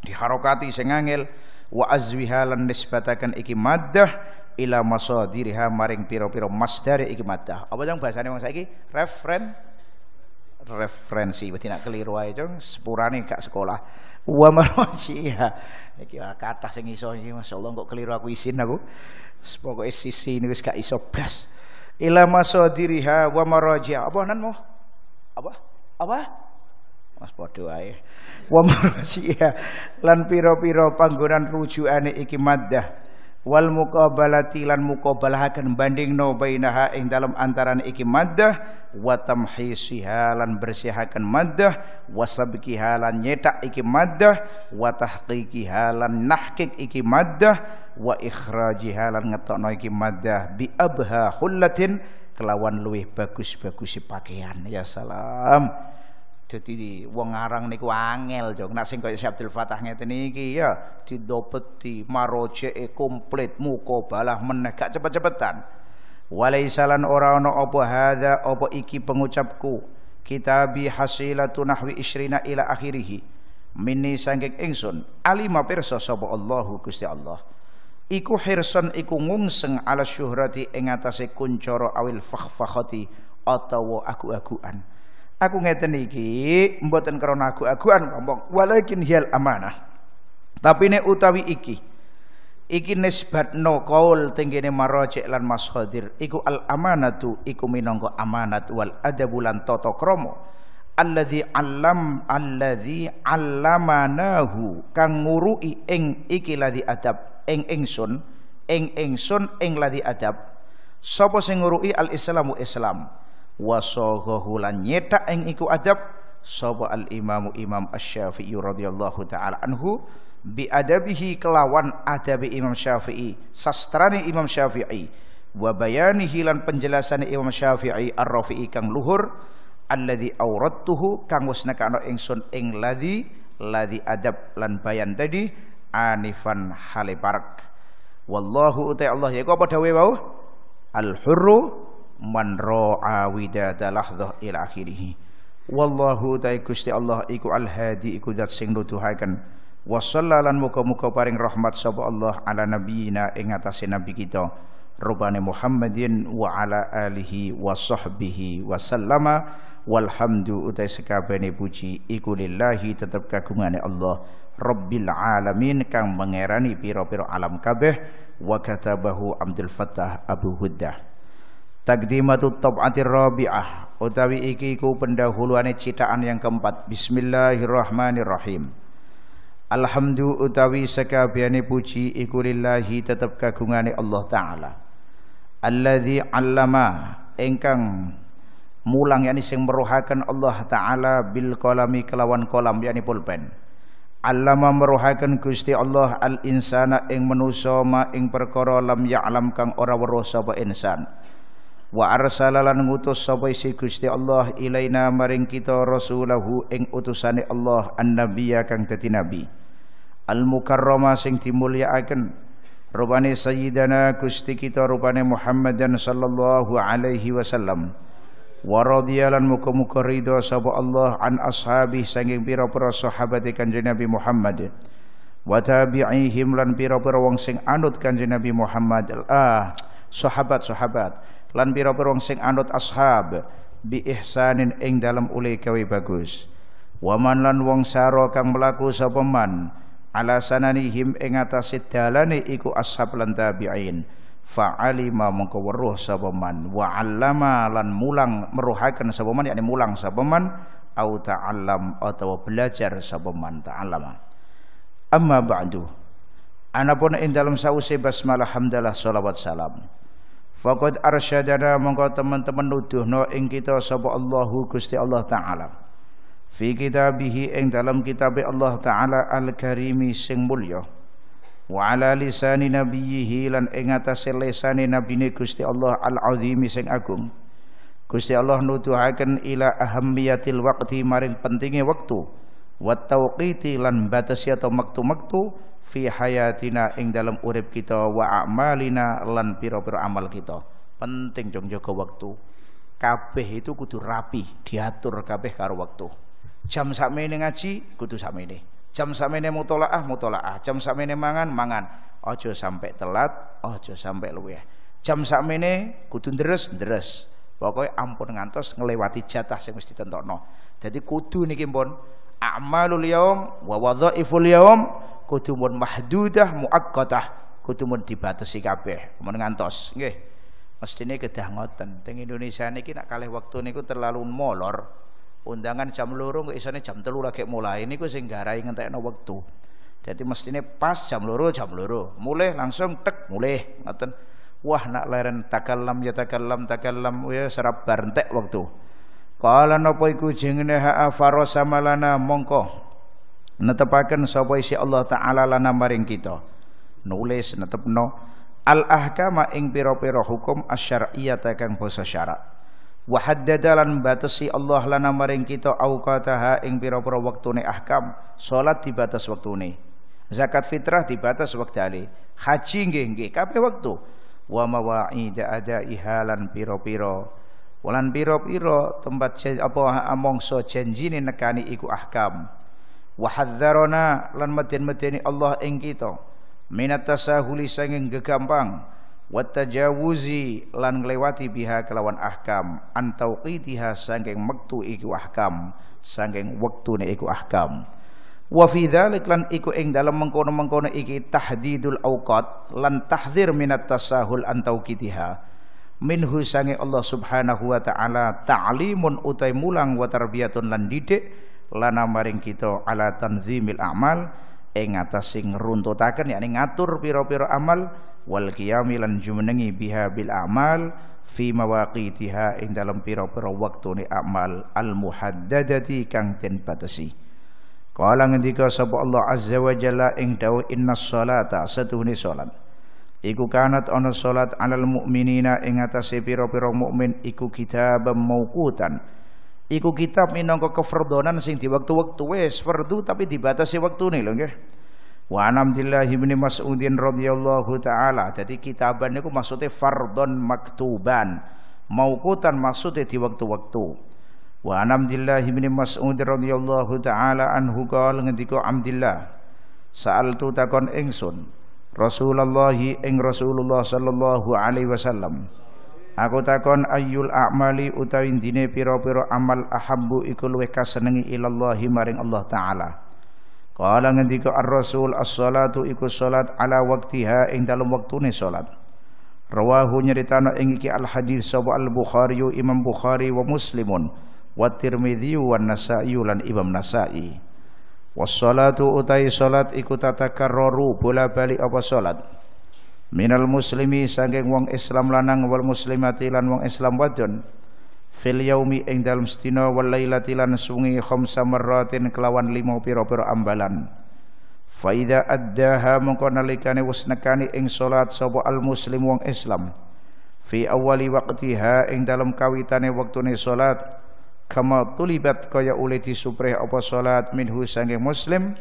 diharokati sengangil, wa azwi halan nisbataken iki madah ila masadiriha maring piro-piro piro masdar iki madah, apa yang bahasane wong saiki referen referensi berarti nak keliru aja cung sepurane gak sekolah wa marwajiha iki kata sing iso iki masyaallah kok keliru aku isin aku pokoke sisi ini wis gak iso blas ila masadiriha wa marajiha apa nan apa apa Mas padha ae wa marajiha lan pira-pira panggonan rujukane iki maddah wal muqabalati lan muqabalahaken bandingno bainaha ing dalam antaran iki maddah wa tamhisiha lan bersihaken maddah wa sabqiha lan nyetak iki maddah wa tahqiqiha lan nahqiq iki maddah wa ikhrajiha lan ngetokno iki maddah bi abha hullatin kelawan luwih bagus-bagus pakaian ya salam jadi wong arang niku angel jong. Nek sing kaya Syekh Abdul Fatah ngeten iki ya didopeti marojeke komplit mukabalah meneh gak cepet-cepetan. Walaisalan ora ana apa hadza apa iki pengucapku kitabi hasilatu nahwi isrina ila akhirih. minni sangking ingsun alima pirsa sapa Allahu Gusti Allah. Iku hirsan iku ngungseng ala syuhrati ing atase kuncara awil fakhfakhati utawa aku-akuan. aku akuan aku aku ngeten iki mboten krana aku an ngomong walakin hiyal amanah tapi ne utawi iki iki no kaul tenggene marojek lan mashadir iku al amanatu iku minangka amanat wal adabu lan tata krama allazi allam allazi allamanahu kang ngurui ing iki ladhi adab ing ingsun ing ingsun ing ladhi adab sapa sing ngurui al islamu islam wasaghahu lan nyetak ing iku adab sapa al imamu imam asy-syafi'i radhiyallahu taala anhu bi adabihi kelawan adabi imam syafi'i sastrane imam syafi'i wa bayanihi lan penjelasan imam syafi'i ar-rafi'i kang luhur alladzi aurattuhu kang wis nekano ingsun ing ladzi ladzi adab lan bayan tadi anifan hale wallahu wallahu ta'ala ya kok padha wae wau al hurru man ra'a widada lahdhah ila akhirih wallahu ta Gusti Allah iku al hadi iku zat sing nuduhaken wa sallalan muga-muga paring rahmat sapa Allah ala nabiyina ing atase nabi kita rubani Muhammadin wa ala alihi wa sahbihi wa sallama walhamdu utai sekabene puji iku lillahi tetep kagungane Allah rabbil alamin kang mengerani piro-piro alam kabeh wa katabahu Abdul Fattah Abu Huddah Takdimatut tab'atir rabi'ah Utawi ikiku pendahuluan citaan yang keempat Bismillahirrahmanirrahim Alhamdulillah utawi sekabiani puji iku ikulillahi tetap kagungani Allah Ta'ala Alladhi allama engkang mulang yakni sing meruhakan Allah Ta'ala bil kolami kelawan kolam yakni pulpen Allama meruhakan gusti Allah al-insana ing manusia ma ing perkara lam ya'lam kang ora weruh sapa insan. wa arsalalan ngutus sapa isi Gusti Allah ilaina maring kita rasulahu ing utusane Allah annabiyya kang dadi nabi al mukarrama sing dimulyakaken rupane sayyidana Gusti kita rupane Muhammadan sallallahu alaihi wasallam wa radiyalan muga-muga ridha sapa Allah an ashabi sanging pira-pira sahabat kanjeng Nabi Muhammad wa tabi'ihim lan pira-pira wong sing anut kanjeng Nabi Muhammad ah sahabat-sahabat lan pira-pira sing anut ashab bi ihsanin ing dalam uli kawi bagus waman lan wong saro kang mlaku sapa man ala sananihim ing atase dalane iku ashab lan tabi'in fa'alima mongko weruh sapa man wa 'allama lan mulang meruhaken sapa man yakni mulang sapa man au ta'allam atau belajar sapa man ta'allama amma ba'du anapun ing dalam sause basmalah hamdalah sholawat salam Faqad arsyadana mongko teman-teman no ing kita sapa Allahu Gusti Allah taala. Fi kitabihi ing dalam kitab Allah taala al-karimi sing mulya. Wa ala lisani nabiyhi lan ing atase lisani nabine Gusti Allah al-azimi sing agung. Gusti Allah nuduhaken ila ahammiyatil waqti maring pentinge wektu wa tauqiti lan batasi atau waktu-waktu fi hayatina ing dalam urip kita wa amalina lan pira-pira amal kita. Penting jong jaga waktu. Kabeh itu kudu rapi, diatur kabeh karo waktu. Jam sakmene ngaji kudu sakmene. Jam sakmene mutolaah mutolaah, jam sakmene mangan mangan. ojo sampai telat, ojo sampai luwih. Jam sakmene kudu deres deres. Pokoknya ampun ngantos ngelewati jatah sing wis ditentokno. Jadi kudu niki pun amalul yaum wa wadhaiful yaum kutubun mahdudah muakkatah kutubun dibatasi kabeh mun ngantos nggih ini kedah ngoten teng Indonesia niki nak kalih waktu niku terlalu molor undangan jam loro kok isone jam telur lagi mulai niku sing garai ngentekno wektu jadi ini pas jam loro jam loro mulai langsung tek mulai ngoten wah nak leren takalam ya takalam takalam, ya serap barentek waktu. kala napa iku jenenge ha afarosama lana mongko netepaken sapa isi Allah taala lana maring kita nulis netepno al ahkama ing pira-pira hukum asyariyata kang basa syarak wa haddadalan batasi Allah lana maring kita auqataha ing pira-pira wektune ahkam salat dibatas wektune zakat fitrah dibatas wektale haji nggih nggih kabeh wektu wa mawaida ada ihalan piro Walan piro-piro tempat apa amongso janjine nekani iku ahkam wa hadzarana lan meten-meteni Allah ing kita minat tasahuli sanging gegampang wa lan nglewati biha kelawan ahkam antauqitiha sanging mektu iku ahkam sanging ne iku ahkam wa fi dzalik lan iku ing dalam mengkono-mengkono iki tahdidul awqat lan tahdzir minat tasahul antauqitiha minhu sange Allah Subhanahu wa taala ta'limun utai mulang wa tarbiyatun lan didik lana maring kita ala tanzimil amal ing atase ngruntutaken yakni ngatur pira-pira amal wal qiyami lan jumenengi biha bil amal fi mawaqitiha ing dalam pira-pira wektune amal al muhaddadati kang ten batesi kala ngendika sapa Allah azza wa jalla ing dawuh inna salata satuhune salat iku kanat ana salat alal mukminina ing atase pira-pira mukmin iku kitab mauqutan iku kitab minangka kefardonan sing di waktu-waktu wis fardu tapi dibatasi waktune lho nggih. Wa anamdillahi bin Mas'udin radhiyallahu taala. Jadi kitaban niku maksudnya fardon maktuban. Mauqutan maksudnya di waktu-waktu. Wa anamdillahi bin Mas'udin radhiyallahu taala anhu qala ngendika Saal tu takon ingsun Rasulullah ing Rasulullah sallallahu alaihi wasallam Aku takon ayyul a'mali utawi dine pira-pira amal ahabbu iku luwih kasenengi ilallahi maring Allah taala. Kala ngendika Ar-Rasul as-salatu iku salat ala waktiha ing dalem wektune salat. Rawahu nyeritana ing iki al-hadis sapa al-Bukhari Imam Bukhari wa Muslimun wa Tirmidzi wa Nasa'i lan Imam Nasa'i. Was-salatu utai salat iku tatakarraru bola-bali apa salat minal muslimi saking wong Islam lanang wal muslimati lan wong Islam wadon fil yaumi ing dalem sedina wal lailati lan sungi khamsa marratin kelawan lima pira-pira ambalan fa idza addaha mongko nalikane wis nekani ing salat sapa al muslim wong Islam fi awali waqtiha ing dalem kawitane wektune salat kama tulibat kaya oleh disupreh apa salat minhu saking muslim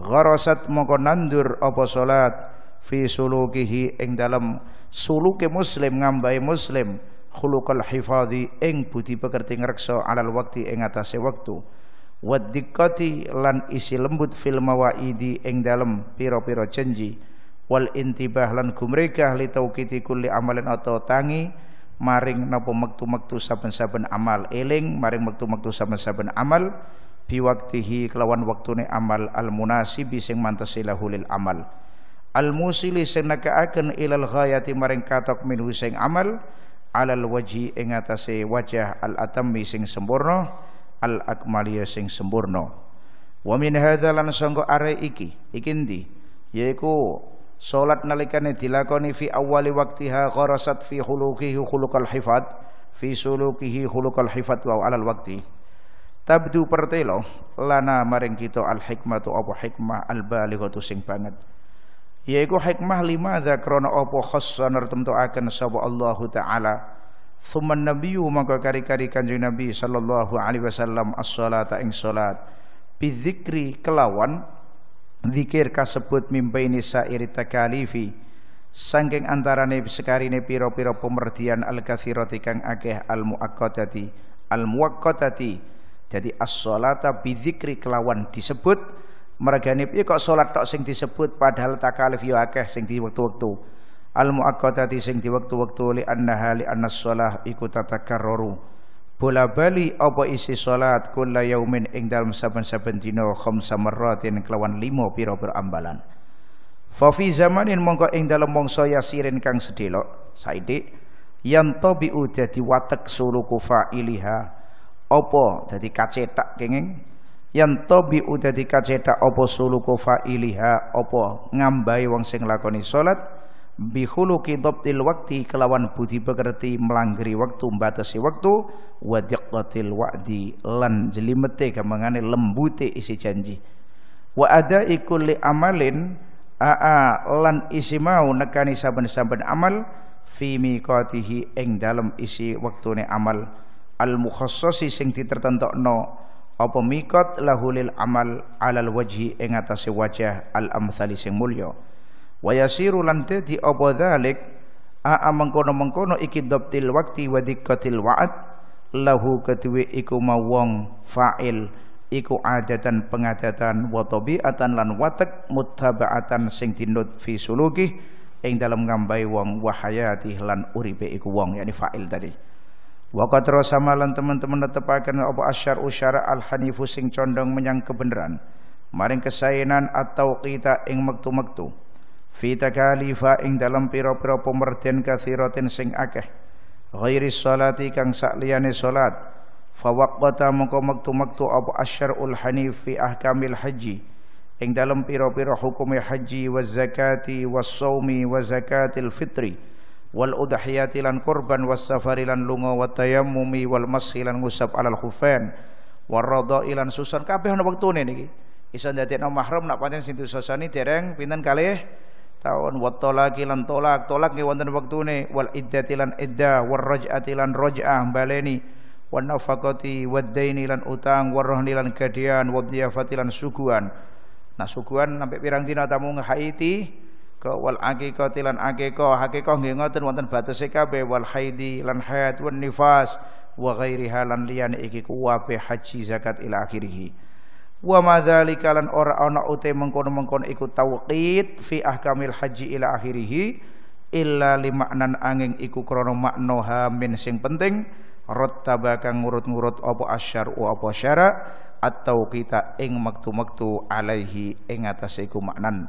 gharasat mongko nandur apa salat fi sulukihi ing dalam suluke muslim ngambai muslim khuluqal hifadhi ing budi pekerti ngreksa alal waktu ing atase waktu wadikkati lan isi lembut fil mawaidi ing dalam pira-pira janji wal intibah lan gumrekah li tauqiti kulli amalin atau tangi maring napa mektu-mektu saben-saben amal eling maring mektu-mektu saben-saben amal biwaktihi kelawan waktune amal al munasibi sing mantesilahu amal al-musili sing nekaaken ilal ghayati maring katok min sing amal alal waji ing atase wajah al atami sing sempurna al-akmaliya sing sempurna wa min hadza are iki iki ndi yaiku salat nalikane dilakoni fi awali waktiha qarasat fi khuluqihi khuluqal hifat fi sulukihi khuluqal hifat wa alal waqti tabdu pertelo lana maring kita al hikmatu apa hikmah al balighatu sing banget yaiku hikmah lima za krana apa khassan akan sapa Allah taala thumma nabiyyu maka kari-kari kanjeng nabi sallallahu alaihi wasallam as-salata ing salat bizikri kelawan zikir kasebut mimbaini sairi takalifi sangking antarane sekarine pira-pira pemerdian al-kathirati kang akeh al-muakkadati al-muakkadati jadi as-salata bizikri kelawan disebut mereka iya, ini kok sholat tok sing disebut padahal takalif yo ya akeh sing di wektu-wektu al muakkadati sing di wektu waktu li annaha li annas shalah iku tatakarraru bola bali apa isi sholat kula yaumin ing dalam saben-saben dina khamsa marratin kelawan limo piro berambalan. ambalan zamanin mongko ing dalam mongsoya yasirin kang sedelok tobi udah diwatek watek kufa failiha Opo dadi kacetak kenging yang tobi udah dikaceta opo suluku fa'iliha opo ngambai wong sing lakoni sholat bihuluki dhabtil wakti kelawan budi pekerti melanggeri waktu mbatasi waktu wa diqqatil wa'di lan jelimete gamangane lembute isi janji wa ada ikulli amalin aa lan isi mau nekani saben-saben amal fi miqatihi ing dalem isi waktune amal al mukhassasi sing ditertentokno apa miqat lahulil amal alal wajhi ing atase wajah al amsali sing mulya wa yasiru lan dadi apa dzalik a mengkono-mengkono iki dhabtil waqti wa diqqatil wa'd lahu kedue iku mawong fa'il iku adatan pengadatan wa tabiatan lan watak muttaba'atan sing dinut fi sulukih ing dalam ngambai wong wa hayati lan uripe iku wong yakni fa'il tadi Wa qad rasamalan teman-teman netepaken apa asyar usyara al hanifu sing condong menyang kebenaran. Maring kesayenan atau kita ing mektu-mektu. Fita kalifa ing dalam piro-piro pemerden kathiratin sing akeh. Ghairi salati kang sa'liyani salat. Fawakwata mengko mektu-mektu apa asyar ul hanif fi ahkamil haji. Ing dalam piro-piro hukumi haji wa zakati wa sawmi wa zakatil fitri. wal udhiyati lan kurban was safari lan lunga wa tayammumi wal mashi lan ngusap alal khufain war radha'i lan susan kabeh ana wektune niki iso dadekno mahram nak pancen sintu sosani dereng pinten kalih taun wa talaqi lan talak talak nggih wonten wektune wal iddati lan idda war raj'ati lan raj'ah baleni wan nafaqati wad daini lan utang war rahni lan gadian wad diyafati lan suguhan nah suguhan sampai pirang dina tamu Haiti akikah wal akikah tilan akikah akikah nggih ngoten wonten batese kabeh wal haidi lan haid wan nifas wa ghairiha lan liyane iki kuwabe haji zakat ila akhirih wa madzalika lan ora ana ute mengkon mengkono iku tauqid fi ahkamil haji ila akhirih illa limaknan angin iku krana makna hamin sing penting rattaba kang ngurut-ngurut apa asyar wa apa syara atau kita ing maktu-maktu alaihi ing atas iku maknan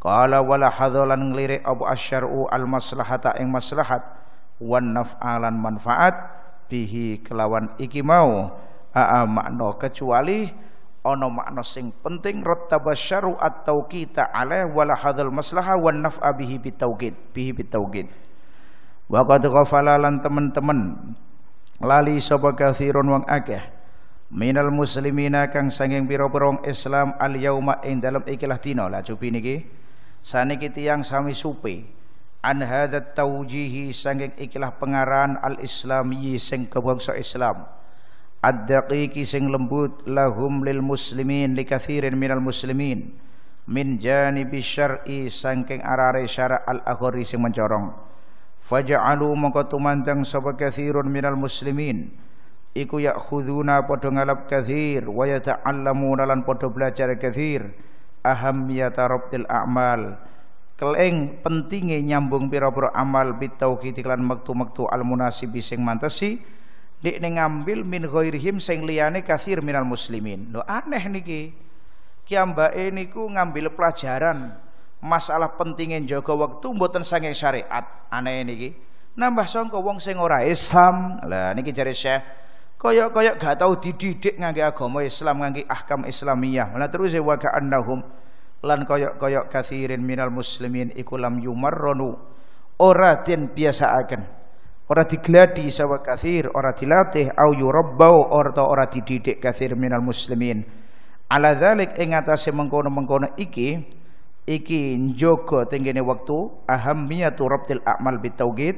Qala wala hadolan nglirik abu asyar'u al maslahata ing maslahat wan naf'alan manfaat bihi kelawan iki mau aa makna kecuali ana makna sing penting rattabasyar'u at tauqita alaih wala hadzal maslaha wan naf'a bihi bitauqid bihi bitauqid wa qad ghafala lan teman-teman lali sapa kathirun wang akeh minal muslimina kang sanging pira-pira Islam al yauma ing dalam ikilah dina la cupi niki kita yang sami supi, an hadza taujihi ikilah pengarahan al islami sing kebangsa islam ad-daqiqi sing lembut lahum lil muslimin likathirin minal muslimin min janibi syar'i sangking arare syara' al-akhari sing mencorong faja'alu maka tumandang sapa kathirun minal muslimin iku ya khuduna padha ngalap kathir wa yata'allamuna lan padha belajar kathir ahamiyata rabtil a'mal keleng pentingnya nyambung pira-pira amal bitauhid lan mektu-mektu al munasibi sing mantesi dik nengambil ngambil min ghairihim sing liyane kathir minal muslimin lho aneh niki ini niku ngambil pelajaran masalah pentingnya jaga waktu mboten sange syariat aneh niki nambah sangka wong sing ora Islam lah niki jare Syekh koyok-koyok gak tahu dididik ngangge agama Islam ngangge ahkam Islamiyah malah terus ya, wa ka'annahum lan koyok-koyok kathirin minal muslimin ikulam lam yumarronu ora den biasaaken ora digladi sawa kathir ora dilatih au yurabbau orta ora dididik kathir minal muslimin ala dzalik ing atase mengkono-mengkono iki iki njogo tenggene waktu ahamiyatu rabtil a'mal bitauhid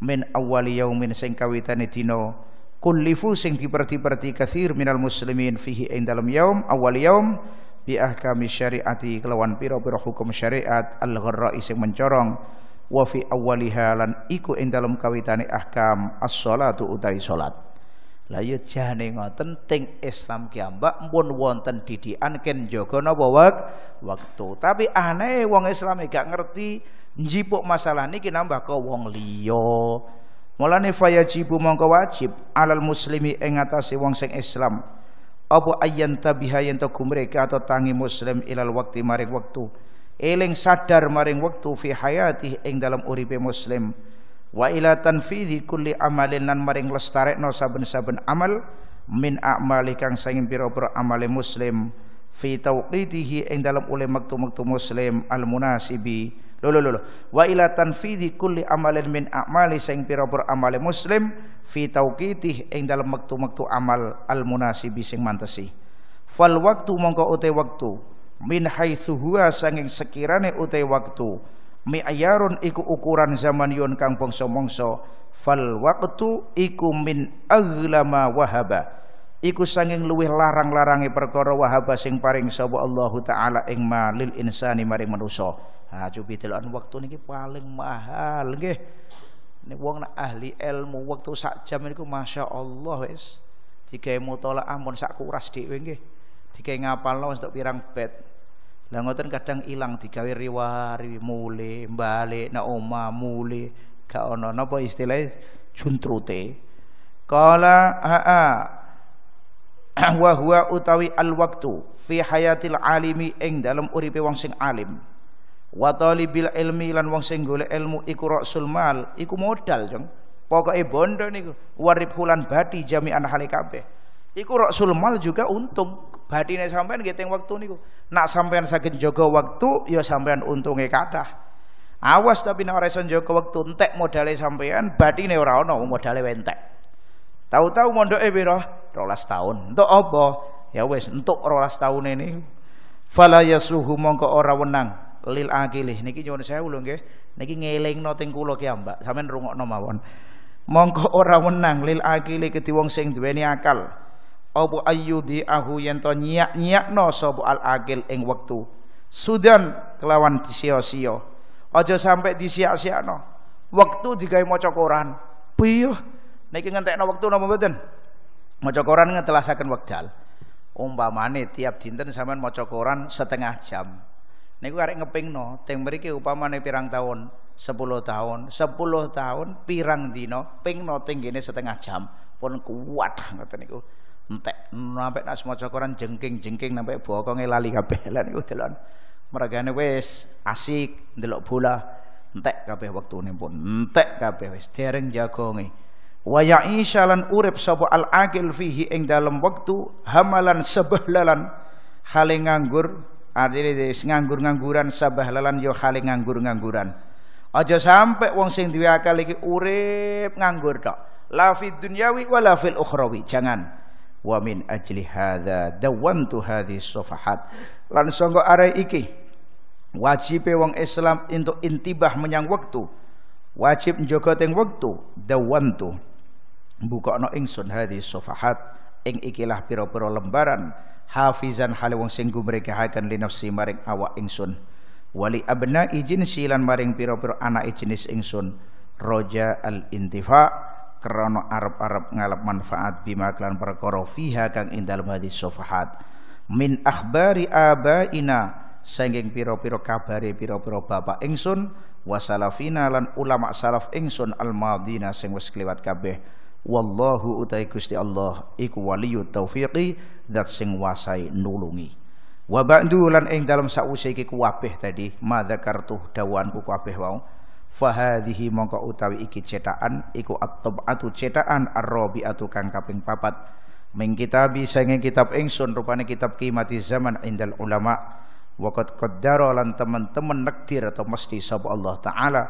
min awwali yaumin sing kawitane dina kullifu sing diperti-perti kathir minal muslimin fihi ing dalam yaum awal yaum bi ahkami syariati kelawan piro-piro hukum syariat al-gharra sing mencorong wa fi awwaliha lan iku ing dalam kawitane ahkam as-salatu utai salat la ya jane ngoten ting Islam ki ambak mpun wonten didikan ken jaga napa wak waktu tapi aneh wong Islam gak ngerti njipuk masalah niki nambah ke wong liya Mulane fayajibu mongko wajib alal muslimi ing atase wong sing Islam. Apa ayyan tabiha yen ta kumreka atau tangi muslim ilal waktu maring waktu. Eling sadar maring waktu fi hayati ing dalam uripe muslim. Wa ila tanfidhi kulli amalin lan maring lestarekno saben-saben amal min a'mali kang sanging pira-pira amale muslim fi tauqitihi ing dalam oleh waktu-waktu muslim al munasibi Lho lho lho. Wa ila tanfidhi kulli amalin min a'mali sing pira amale muslim fi tauqitih ing dalam waktu-waktu amal al munasibi sing mantesi. Fal mongko utai waktu min haitsu huwa sanging sekirane uti wektu mi'yarun iku ukuran zaman yun kang bangsa-mangsa fal iku min aghlama wahaba iku sanging luwih larang-larange perkara wahaba sing paring sapa Allahu taala ing malil insani maring manusa Ha cubi waktu wektu niki paling mahal nggih. Nek wong nak ahli ilmu wektu sak jam niku masyaallah wis. Digawe mutolaah mun sak kuras dhewe nggih. Digawe ngapalno untuk pirang bed. Lah ngoten kadang ilang digawe riwari mule balik na oma mule gak ono napa istilahnya juntrute. Kala haa wa huwa utawi al waktu fi hayatil alimi ing dalam uripe wong sing alim wa talibil ilmi lan wong sing golek ilmu iku rasul mal iku modal jeng pokoke bondo niku warib hulan badi jami'an hale kabeh iku rasul mal juga untung batine sampean nggih teng wektu niku nak sampean sakit jaga waktu ya sampean untunge kathah awas tapi nek ora iso jaga wektu entek modale sampean batine ora ana modale entek tahu-tahu mondoke pira 12 tahun entuk apa ya wis untuk 12 tahun ini fala yasuhu mongko ora wenang lil akilih niki nyuwun sewu lho nggih niki ngelingno teng kula ki Mbak sampean rungokno mawon mongko ora menang lil akili keti wong sing duweni akal obu ayyudi ahu yen to nyiak-nyiakno sapa al agil ing wektu sudan kelawan disia-sia aja sampe disia-siakno wektu digawe maca koran piye niki ngentekno wektu napa mboten maca koran ngetelasaken wekdal umpamane tiap dinten sampean maca koran setengah jam niku arek ngepingno teng mriki upamane pirang tahun 10 tahun 10 tahun pirang dina pingno teng ngene setengah jam pun kuat ah, ngoten niku entek sampe nak semaja jengking-jengking sampe bokonge lali kabeh lan niku delon mergane wis asik ndelok bola entek kabeh wektune pun entek kabeh wis dereng jagonge wa ya'isha lan urip sapa al-aqil fihi ing dalem wektu hamalan sebehlalan hale nganggur Artinya wis nganggur-ngangguran sabah lalan yo khali nganggur-ngangguran. Aja sampai wong sing duwe akal iki urip nganggur tok. La fid dunyawi wala fil ukhrawi. Jangan. Wa min ajli hadza dawantu hadhi sofahat. Lan sanggo arai iki wajibe wong Islam untuk intibah menyang wektu. Wajib njogo teng wektu dawantu. no ingsun hadhi sofahat ing ikilah pira-pira lembaran hafizan hale wong mereka gumregahaken li nafsi maring awak ingsun wali abna ijin silan maring piro-piro anak jenis ingsun roja al intifa krana arab-arab ngalap manfaat bima klan perkara fiha kang indal dalem hadis sofahat min akhbari abaina saking pira piro kabare pira piro bapak ingsun wasalafina lan ulama salaf ingsun almadina sing wis kliwat kabeh wallahu utai Gusti Allah iku waliyu taufiqi zat sing wasai nulungi wa ba'du lan ing dalem sause iki kuwabeh tadi madzakartu dawanku kabeh wau fahadhihi mongko utawi iki cetakan iku at-tab'atu cetakan ar-rabi'atu kang kaping papat ming kitabi sange kitab ingsun rupane kitab kimati zaman indal ulama waqad qaddara lan teman-teman nakdir atau mesti sapa Allah taala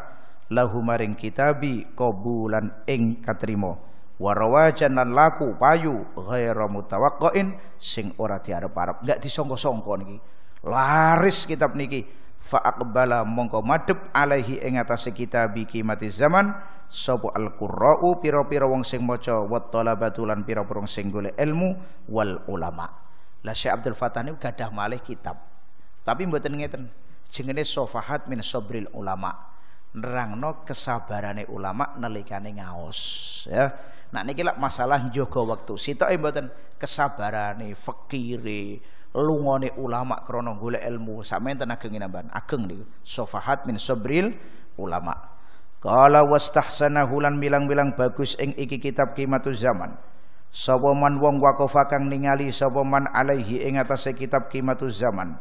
lahu maring kitabi qabulan ing katrimo warawajan lan laku payu ghaira mutawaqqain sing ora diarep-arep enggak disongko-songko niki laris kitab niki fa aqbala mongko madhep alaihi ing atase kitab iki mati zaman sapa al-qurra'u pira-pira wong sing maca wa talabatu lan pira-pira wong sing golek ilmu wal ulama lah Syekh Abdul Fattah niku gadah malih kitab tapi mboten ngeten jenenge sofahat min sobril ulama nerangno kesabarane ulama nelikane ngaos ya Nah ini lak masalah joko waktu. ibatan e kesabaran nih, fikire, lungone ulama krono gule ilmu sampeyan ageng nambahan. Ageng nih. Sofahat min sabril ulama. was wastahsanahu hulan bilang-bilang bagus ing iki kitab Kimatuz Zaman. Sapa wong wakofakang ningali sapa alaihi ing atase kitab Kimatuz Zaman.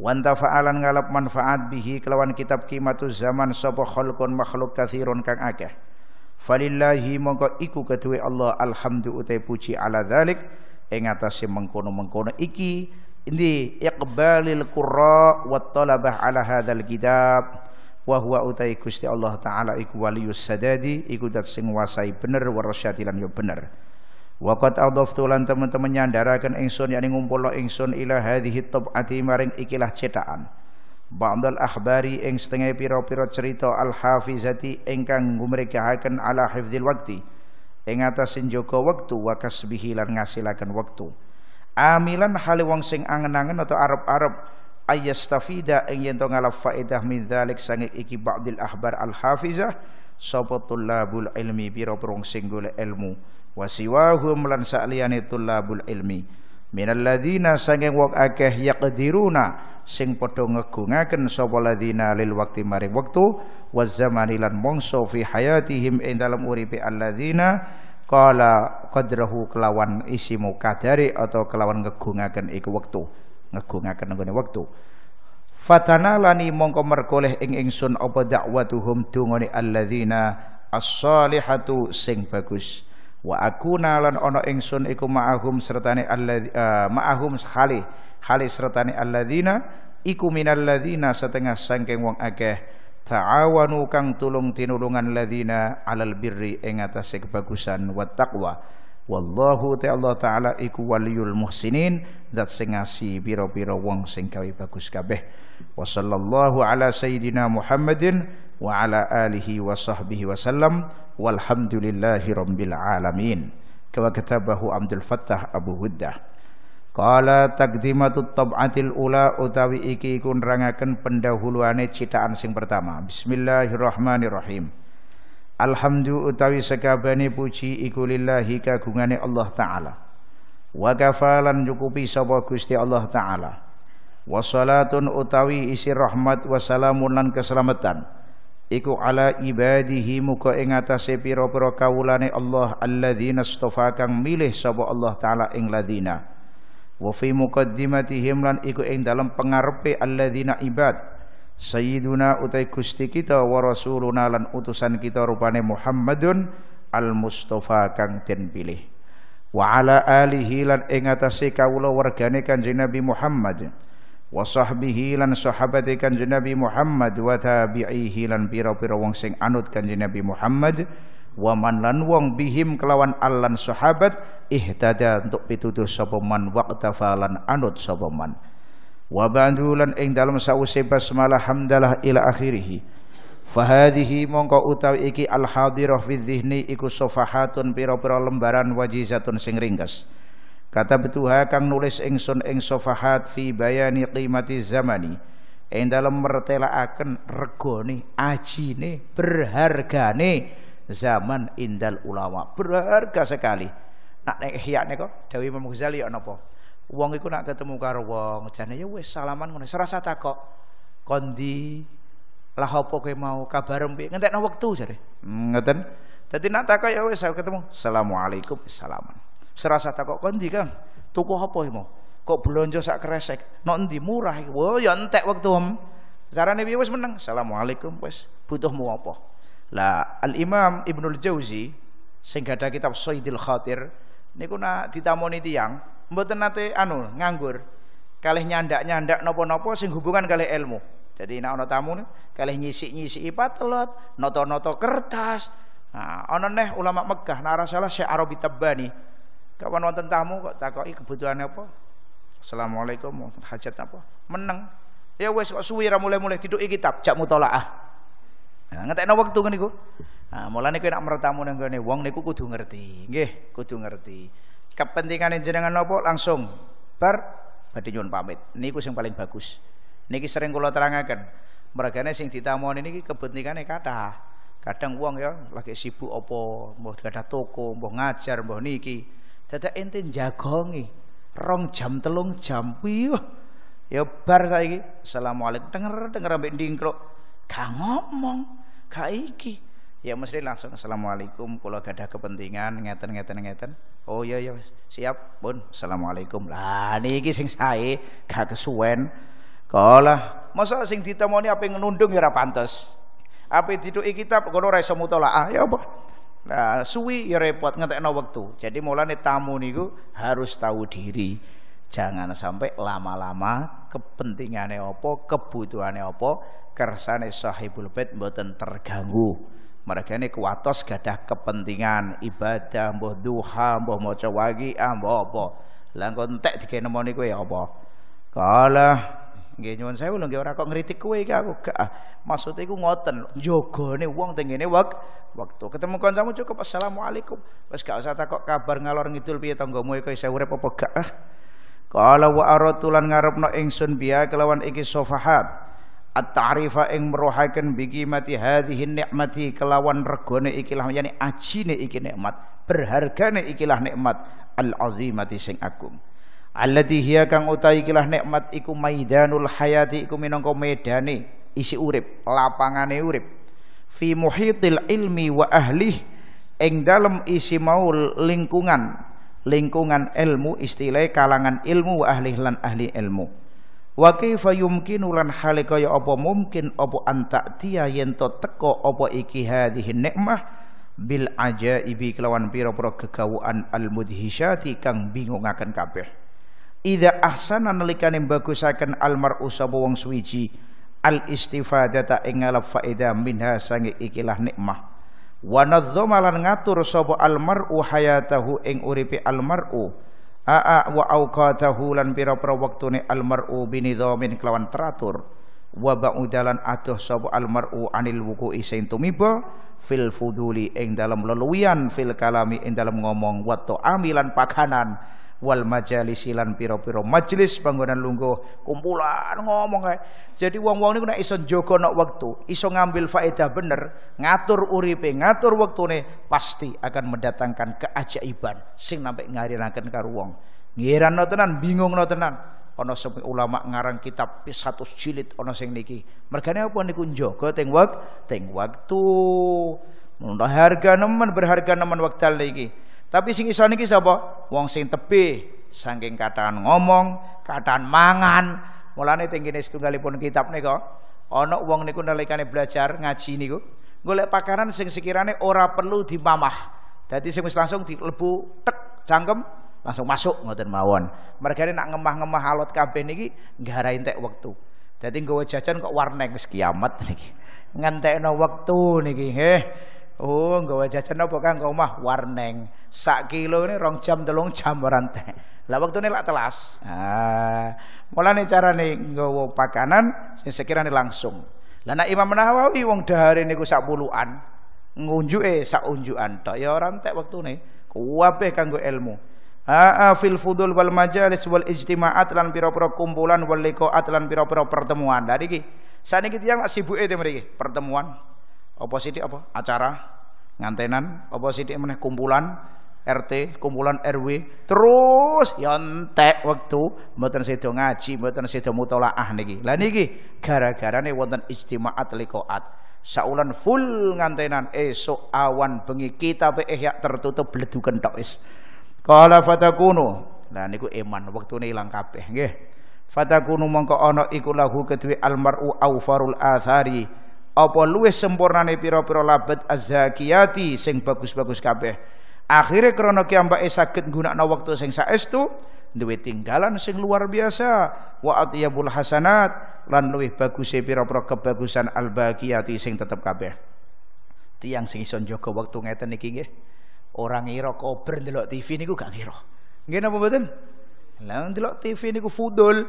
Wanta fa'alan ngalap manfaat bihi kelawan kitab Kimatuz Zaman sapa khalqun makhluk kathirun kang akeh falillahi mongko iku ketuwe Allah alhamdu utai puji ala dzalik ing atase mengkono-mengkono iki Ini iqbalil qurra wat talabah ala hadzal kitab wa huwa utai Gusti Allah taala iku waliyus sadadi iku dat sing wasai bener warasyati yo bener wa qad adhaftu lan teman-teman nyandaraken ingsun yakni ngumpulo ingsun ila hadhihi tabati maring ikilah cetakan Ba'dal akhbari ing setengah piro-piro cerita al-hafizati ingkang gumrekahaken ala hifdzil waqti. Ing atas njogo wektu wa kasbihi lan ngasilaken wektu. Amilan hale wong sing angen-angen atau Arab-Arab ayastafida ing yen to ngalaf faedah min dzalik sange iki ba'dil akhbar al-hafizah sapa tullabul ilmi piro-piro sing golek ilmu wa siwahum lan sa'liyane tullabul ilmi. minal ladzina sanging wong akeh yaqdiruna sing padha ngegungaken sapa ladzina lil waqti maring wektu waz zamani lan mongso fi hayatihim ing dalam uripe alladzina qala qadrahu kelawan isi mukadari atau kelawan ngegungaken iku wektu ngegungaken nggone wektu fatana lani mongko merkoleh ing ingsun apa dakwatuhum dungane alladzina as-salihatu sing bagus wa akuna lan ana ingsun iku ma'ahum sertane alladzi uh, eh, ma'ahum khali khali sertane alladzina iku minal ladzina setengah sangking wong akeh ta'awanu kang tulung tinulungan ladzina alal birri ing kebagusan wa taqwa wallahu ta'ala ta'ala iku waliyul muhsinin dat sing biro biro pira wong sing bagus kabeh wa sallallahu ala sayidina muhammadin wa ala alihi wa sahbihi wa sallam walhamdulillahi rabbil alamin kama katabahu Abdul Fattah Abu Huddah Qala takdimatu tab'atil ula utawi iki iku nerangaken pendahuluane citaan sing pertama Bismillahirrahmanirrahim Alhamdu utawi sekabehane puji iku lillahi kagungane Allah taala wa kafalan cukupi sapa Gusti Allah taala wasalatun utawi isi rahmat wasalamun lan keselamatan iku ala ibadihi muka ing atase pira-pira kawulane Allah alladzina istafa kang milih sapa Allah taala ing ladina wa fi muqaddimatihim lan iku ing dalam pengarepe alladzina ibad sayyiduna utai gusti kita wa rasuluna lan utusan kita rupane Muhammadun al mustafa kang den pilih wa ala alihi lan ing atase kawula wargane Kanjeng Nabi Muhammad wa sahbihi lan sahabate kanjeng Nabi Muhammad wa tabi'ihi lan pira-pira wong sing anut kanjeng Nabi Muhammad wa man lan wong bihim kelawan allan sahabat ihtada untuk pitutur sapa man waqtafa lan anut sapa man wa ba'du ing dalem sause basmalah hamdalah ila akhirih fahadhihi mongko utawi iki al hadirah fi dhihni iku sofahatun pira-pira lembaran wajizatun sing ringkas Kata betuha kang nulis ingsun ing sofahat fi bayani qimati zamani. Ing dalam mertelaaken regone, ajine, berhargane zaman indal ulama. Berharga sekali. Nak nek ihya kok Dewi Imam Ghazali ana apa? Wong iku nak ketemu karo wong, jane ya wis salaman ngono, serasa takok. Kondi lah apa kowe mau kabarem piye? Ngentekno wektu jare. Hmm, ngoten. Dadi nak takok ya wis ketemu. Assalamualaikum, salaman. Serasa tak kok ndi, Kang? Tuku apa mau? Kok belanja sak kresek? Nok ndi murah iki? Wo ya entek wektu, Om. Carane piye wis meneng? Assalamualaikum wis. Butuhmu apa? Lah Al-Imam Ibnul Jauzi sing gadah kitab Sayyidil Khatir niku nak ditamoni tiyang mboten nate anu nganggur. Kalih nyandak-nyandak napa-napa sing hubungan kalih ilmu. Jadi nak ana tamu kalih nyisik-nyisiki patelot, noto-noto kertas. Nah, ana neh ulama mekah narasalah salah Syekh Arabi Tabbani, Kapan wonten tamu kok takoki kebutuhannya apa? Assalamualaikum hajat apa? Meneng. Ya wes kok suwi mulai-mulai tidur kitab jak mutolaah. Nah, ngetekno wektu ngene iku. Nah, mulane kowe nek mertamu nang kene wong niku kudu ngerti. Nggih, kudu ngerti. Kepentingan yang jenengan nopo langsung bar badhe nyuwun pamit. Niku sing paling bagus. Niki sering kula terangaken. Mergane sing ditamoni niki kepentingane kathah. Kadang uang ya lagi sibuk opo, mau ada toko, mau ngajar, mau niki. Dadak ente jagongi rong jam telung jam. piyo Ya bar saiki. Assalamualaikum. Denger denger ambek ndingkruk. Gak ngomong. Gak iki. Ya mesti langsung assalamualaikum gak ada kepentingan ngeten ngeten ngeten. Oh iya ya siap pun assalamualaikum. Lah niki sing sae gak kesuwen. Kalah masa sing ditemoni yang nundung ya pantas Apa Ape dituki kitab kono ora iso mutolaah ya apa? Nah, suwi ya repot ngetekno waktu. Jadi mulane tamu niku harus tahu diri. Jangan sampai lama-lama kepentingane apa, kebutuhane apa, kersane sahibul bait mboten terganggu. Mereka ini kuatos gadah kepentingan ibadah, mbah duha, mbah maca wagi, ah, mbah apa. Lah engko entek dikene niku ya apa? Kalah Nggih nyuwun sewu lho nggih ora kok ngritik kowe iki aku gak. Ah. Maksud iku ngoten, jogone wong teng ngene wek waktu ketemu kancamu cukup assalamualaikum. Wis gak usah takok kabar ngalor ngidul piye tanggamu iki isih urip apa gak ah. Qala wa aratu ngarepno ingsun biya kelawan iki sofahat. at-ta'rifa ing meruhaken biki mati hadhihi nikmati kelawan regone ikilah yani ajine iki nikmat berhargane ikilah nikmat al-azimati sing agung Allati hiya kang utai kilah nikmat iku maidanul hayati iku minangka medane isi urip, lapangane urip. Fi muhitil ilmi wa ahlih ing dalem isi mau lingkungan, lingkungan ilmu istilah kalangan ilmu wa ahli lan ahli ilmu. Wa kaifa yumkinu lan hale ya apa mungkin apa antaktia yen to teko apa iki hadhihi nikmah bil ajaibi kelawan pira-pira kegawuan al mudhisyati kang akan kabeh. Idza ahsana nalikane bagusaken almar'u sapa wang suwiji al istifadata ing ngalap faedah minha sangi ikilah nikmah. Wa nadzama ngatur sapa almar'u hayatahu ing uripi almar'u aa wa auqatahu lan pira-pira wektune almar'u binizamin kelawan teratur. Wa ba'udalan atuh sapa almar'u anil wuku'i sing tumiba fil fuduli ing dalam leluyan fil kalami ing dalam ngomong wa ta'amilan pakanan wal majalis lan piro pira majelis bangunan lungguh kumpulan ngomong kae. Jadi wong-wong ini kena iso joko nak waktu iso ngambil faedah bener, ngatur uripe, ngatur wektune, pasti akan mendatangkan keajaiban sing nampak ngariraken karo wong. Ngiran no tenan, bingung no tenan. Ana ulama ngarang kitab satu jilid ono sing niki. mereka apa niku njogo teng wek, teng waktu menurut harga nemen berharga nemen wektal lagi tapi sing iso niki sapa? Wong sing tebih saking kataan ngomong, kataan mangan. Mulane teng kene setunggalipun kitab nika ana wong niku nalikane belajar ngaji niku golek pakanan sing sekirane ora perlu dipamah. Dadi sing langsung dilebu tek jangkem langsung masuk ngoten mawon. Mergane nak ngemah-ngemah alot kabeh niki gara entek wektu. Dadi nggawa jajan kok warneng wis kiamat niki. Ngentekno wektu niki. Heh. Oh, nggawa jajan apa kau mah warneng. Sak kilo ini rong jam telung jam waktu entek. Lah wektune lak telas. Ah, nih enggak nggawa pakanan sing sekirane langsung. Lah nak Imam Nawawi wong dahare ku sak puluhan, eh sak unjukan tok ya orang waktu nih kuape kan gue ilmu. Aa fil fudul wal majalis wal ijtima'at lan pira-pira kumpulan wal liqa'at lan pira-pira pertemuan. ki, niki saniki tiyang sibuk e mriki pertemuan apa apa acara ngantenan apa sithik meneh kumpulan RT, kumpulan RW, terus yontek ya waktu mboten sedo ngaji, mboten sedo mutolaah niki. Lah niki gara-garane wonten ijtimaat liqaat. Saulan full ngantenan esok awan bengi kita pe ihya tertutup bledu kentok wis. Qala fatakunu. Lah niku iman wektune ilang kabeh nggih. Fatakunu mongko ana iku lahu kedue almaru farul athari apa luwih sempurnane pira-pira labet azzakiyati sing bagus-bagus kabeh. Akhire krana kiambake saged nggunakno waktu sing saestu duwe tinggalan sing luar biasa wa atyabul hasanat lan luwih baguse pira-pira kebagusan albaqiyati sing tetep kabeh. Tiang sing iso njaga wektu ngeten iki nggih. Ora ngira kober ndelok TV niku gak ngira. Nggih napa mboten? Lah ndelok TV niku fudul.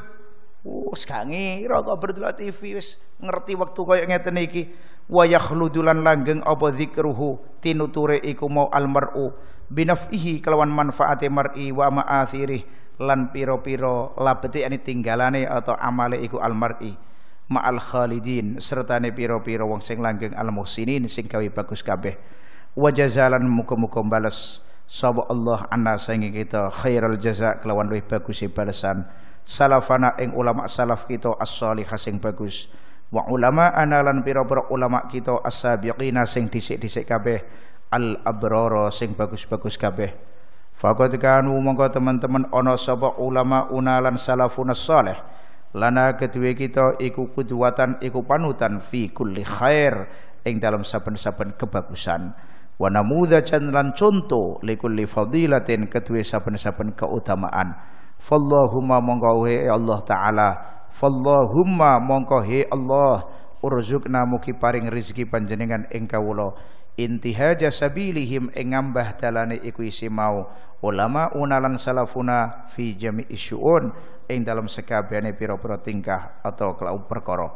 Wes gak ngira kok berdelok TV wis ngerti wektu kaya ngeten iki. Wa yakhludulan langgeng apa dzikruhu tinuture iku mau almar'u binaf'ihi kelawan manfaate mar'i wa ma'athirih lan piro-piro labete ani tinggalane atau amale iku almar'i ma'al khalidin ne piro-piro wong sing langgeng al muhsinin sing gawe bagus kabeh wa jazalan muka balas bales sapa Allah anna saing kita khairul jaza kelawan luwih bagus e balasan salafana ing ulama salaf kita as-salihah sing bagus wa ulama analan pira-pira ulama kita as-sabiqina sing dhisik-dhisik kabeh al-abrara sing bagus-bagus kabeh faqad kanu mongko teman-teman ana sapa ulama unalan salafun salih lana kedua kita iku kudwatan iku panutan fi kulli khair ing dalam saben-saben kebagusan wa namudzajan lan contoh likulli fadilatin kedua saben-saben keutamaan Fallahumma mongko he Allah taala. Fallahumma mongko kauhe Allah uruzukna muki paring rezeki panjenengan engkawulo kawula. Intihaja sabilihim engambah ngambah dalane iku isi mau. Ulama unalan salafuna fi jami syu'un ing dalam sekabiane pira-pira tingkah atau kelau perkoro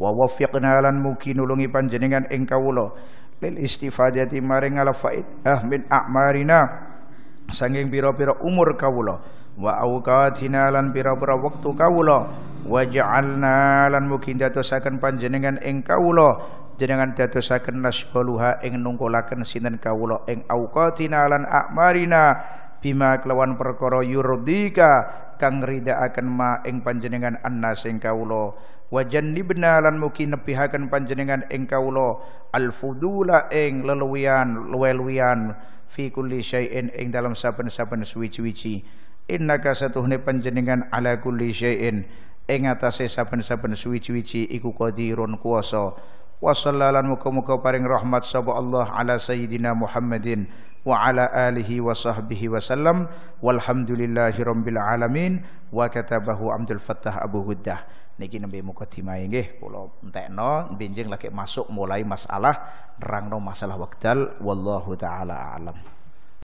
Wa wafiqna lan muki nulungi panjenengan engkawulo kawula lil istifadati maring ala faid ah min a'marina sanging piro-piro umur kawulo wa awqatina lan pira-pira waktu kawula wa ja'alna lan mungkin datosaken panjenengan ing kawula jenengan datosaken nasyhaluha ing nungkulaken sinten kawula ing awqatina lan akmarina bima kelawan perkara yurdika kang rida akan ma ing panjenengan anna sing kawula wajan jannibna lan mugi nepihaken panjenengan ing kawula al fudula ing leluian luwe-luwian fi kulli syai'in dalam saben-saben swici suwi innaka satuhne panjenengan ala kulli syai'in ing atase saben-saben suwi-suwici iku qadirun kuasa wa sallallahu muga-muga paring rahmat sapa Allah ala sayyidina Muhammadin wa ala alihi wa sahbihi wa sallam walhamdulillahi rabbil alamin wa katabahu Abdul Fattah Abu Huddah niki nembe mukadimah nggih kula entekno benjing lagi masuk mulai masalah rangno masalah wekdal wallahu taala alam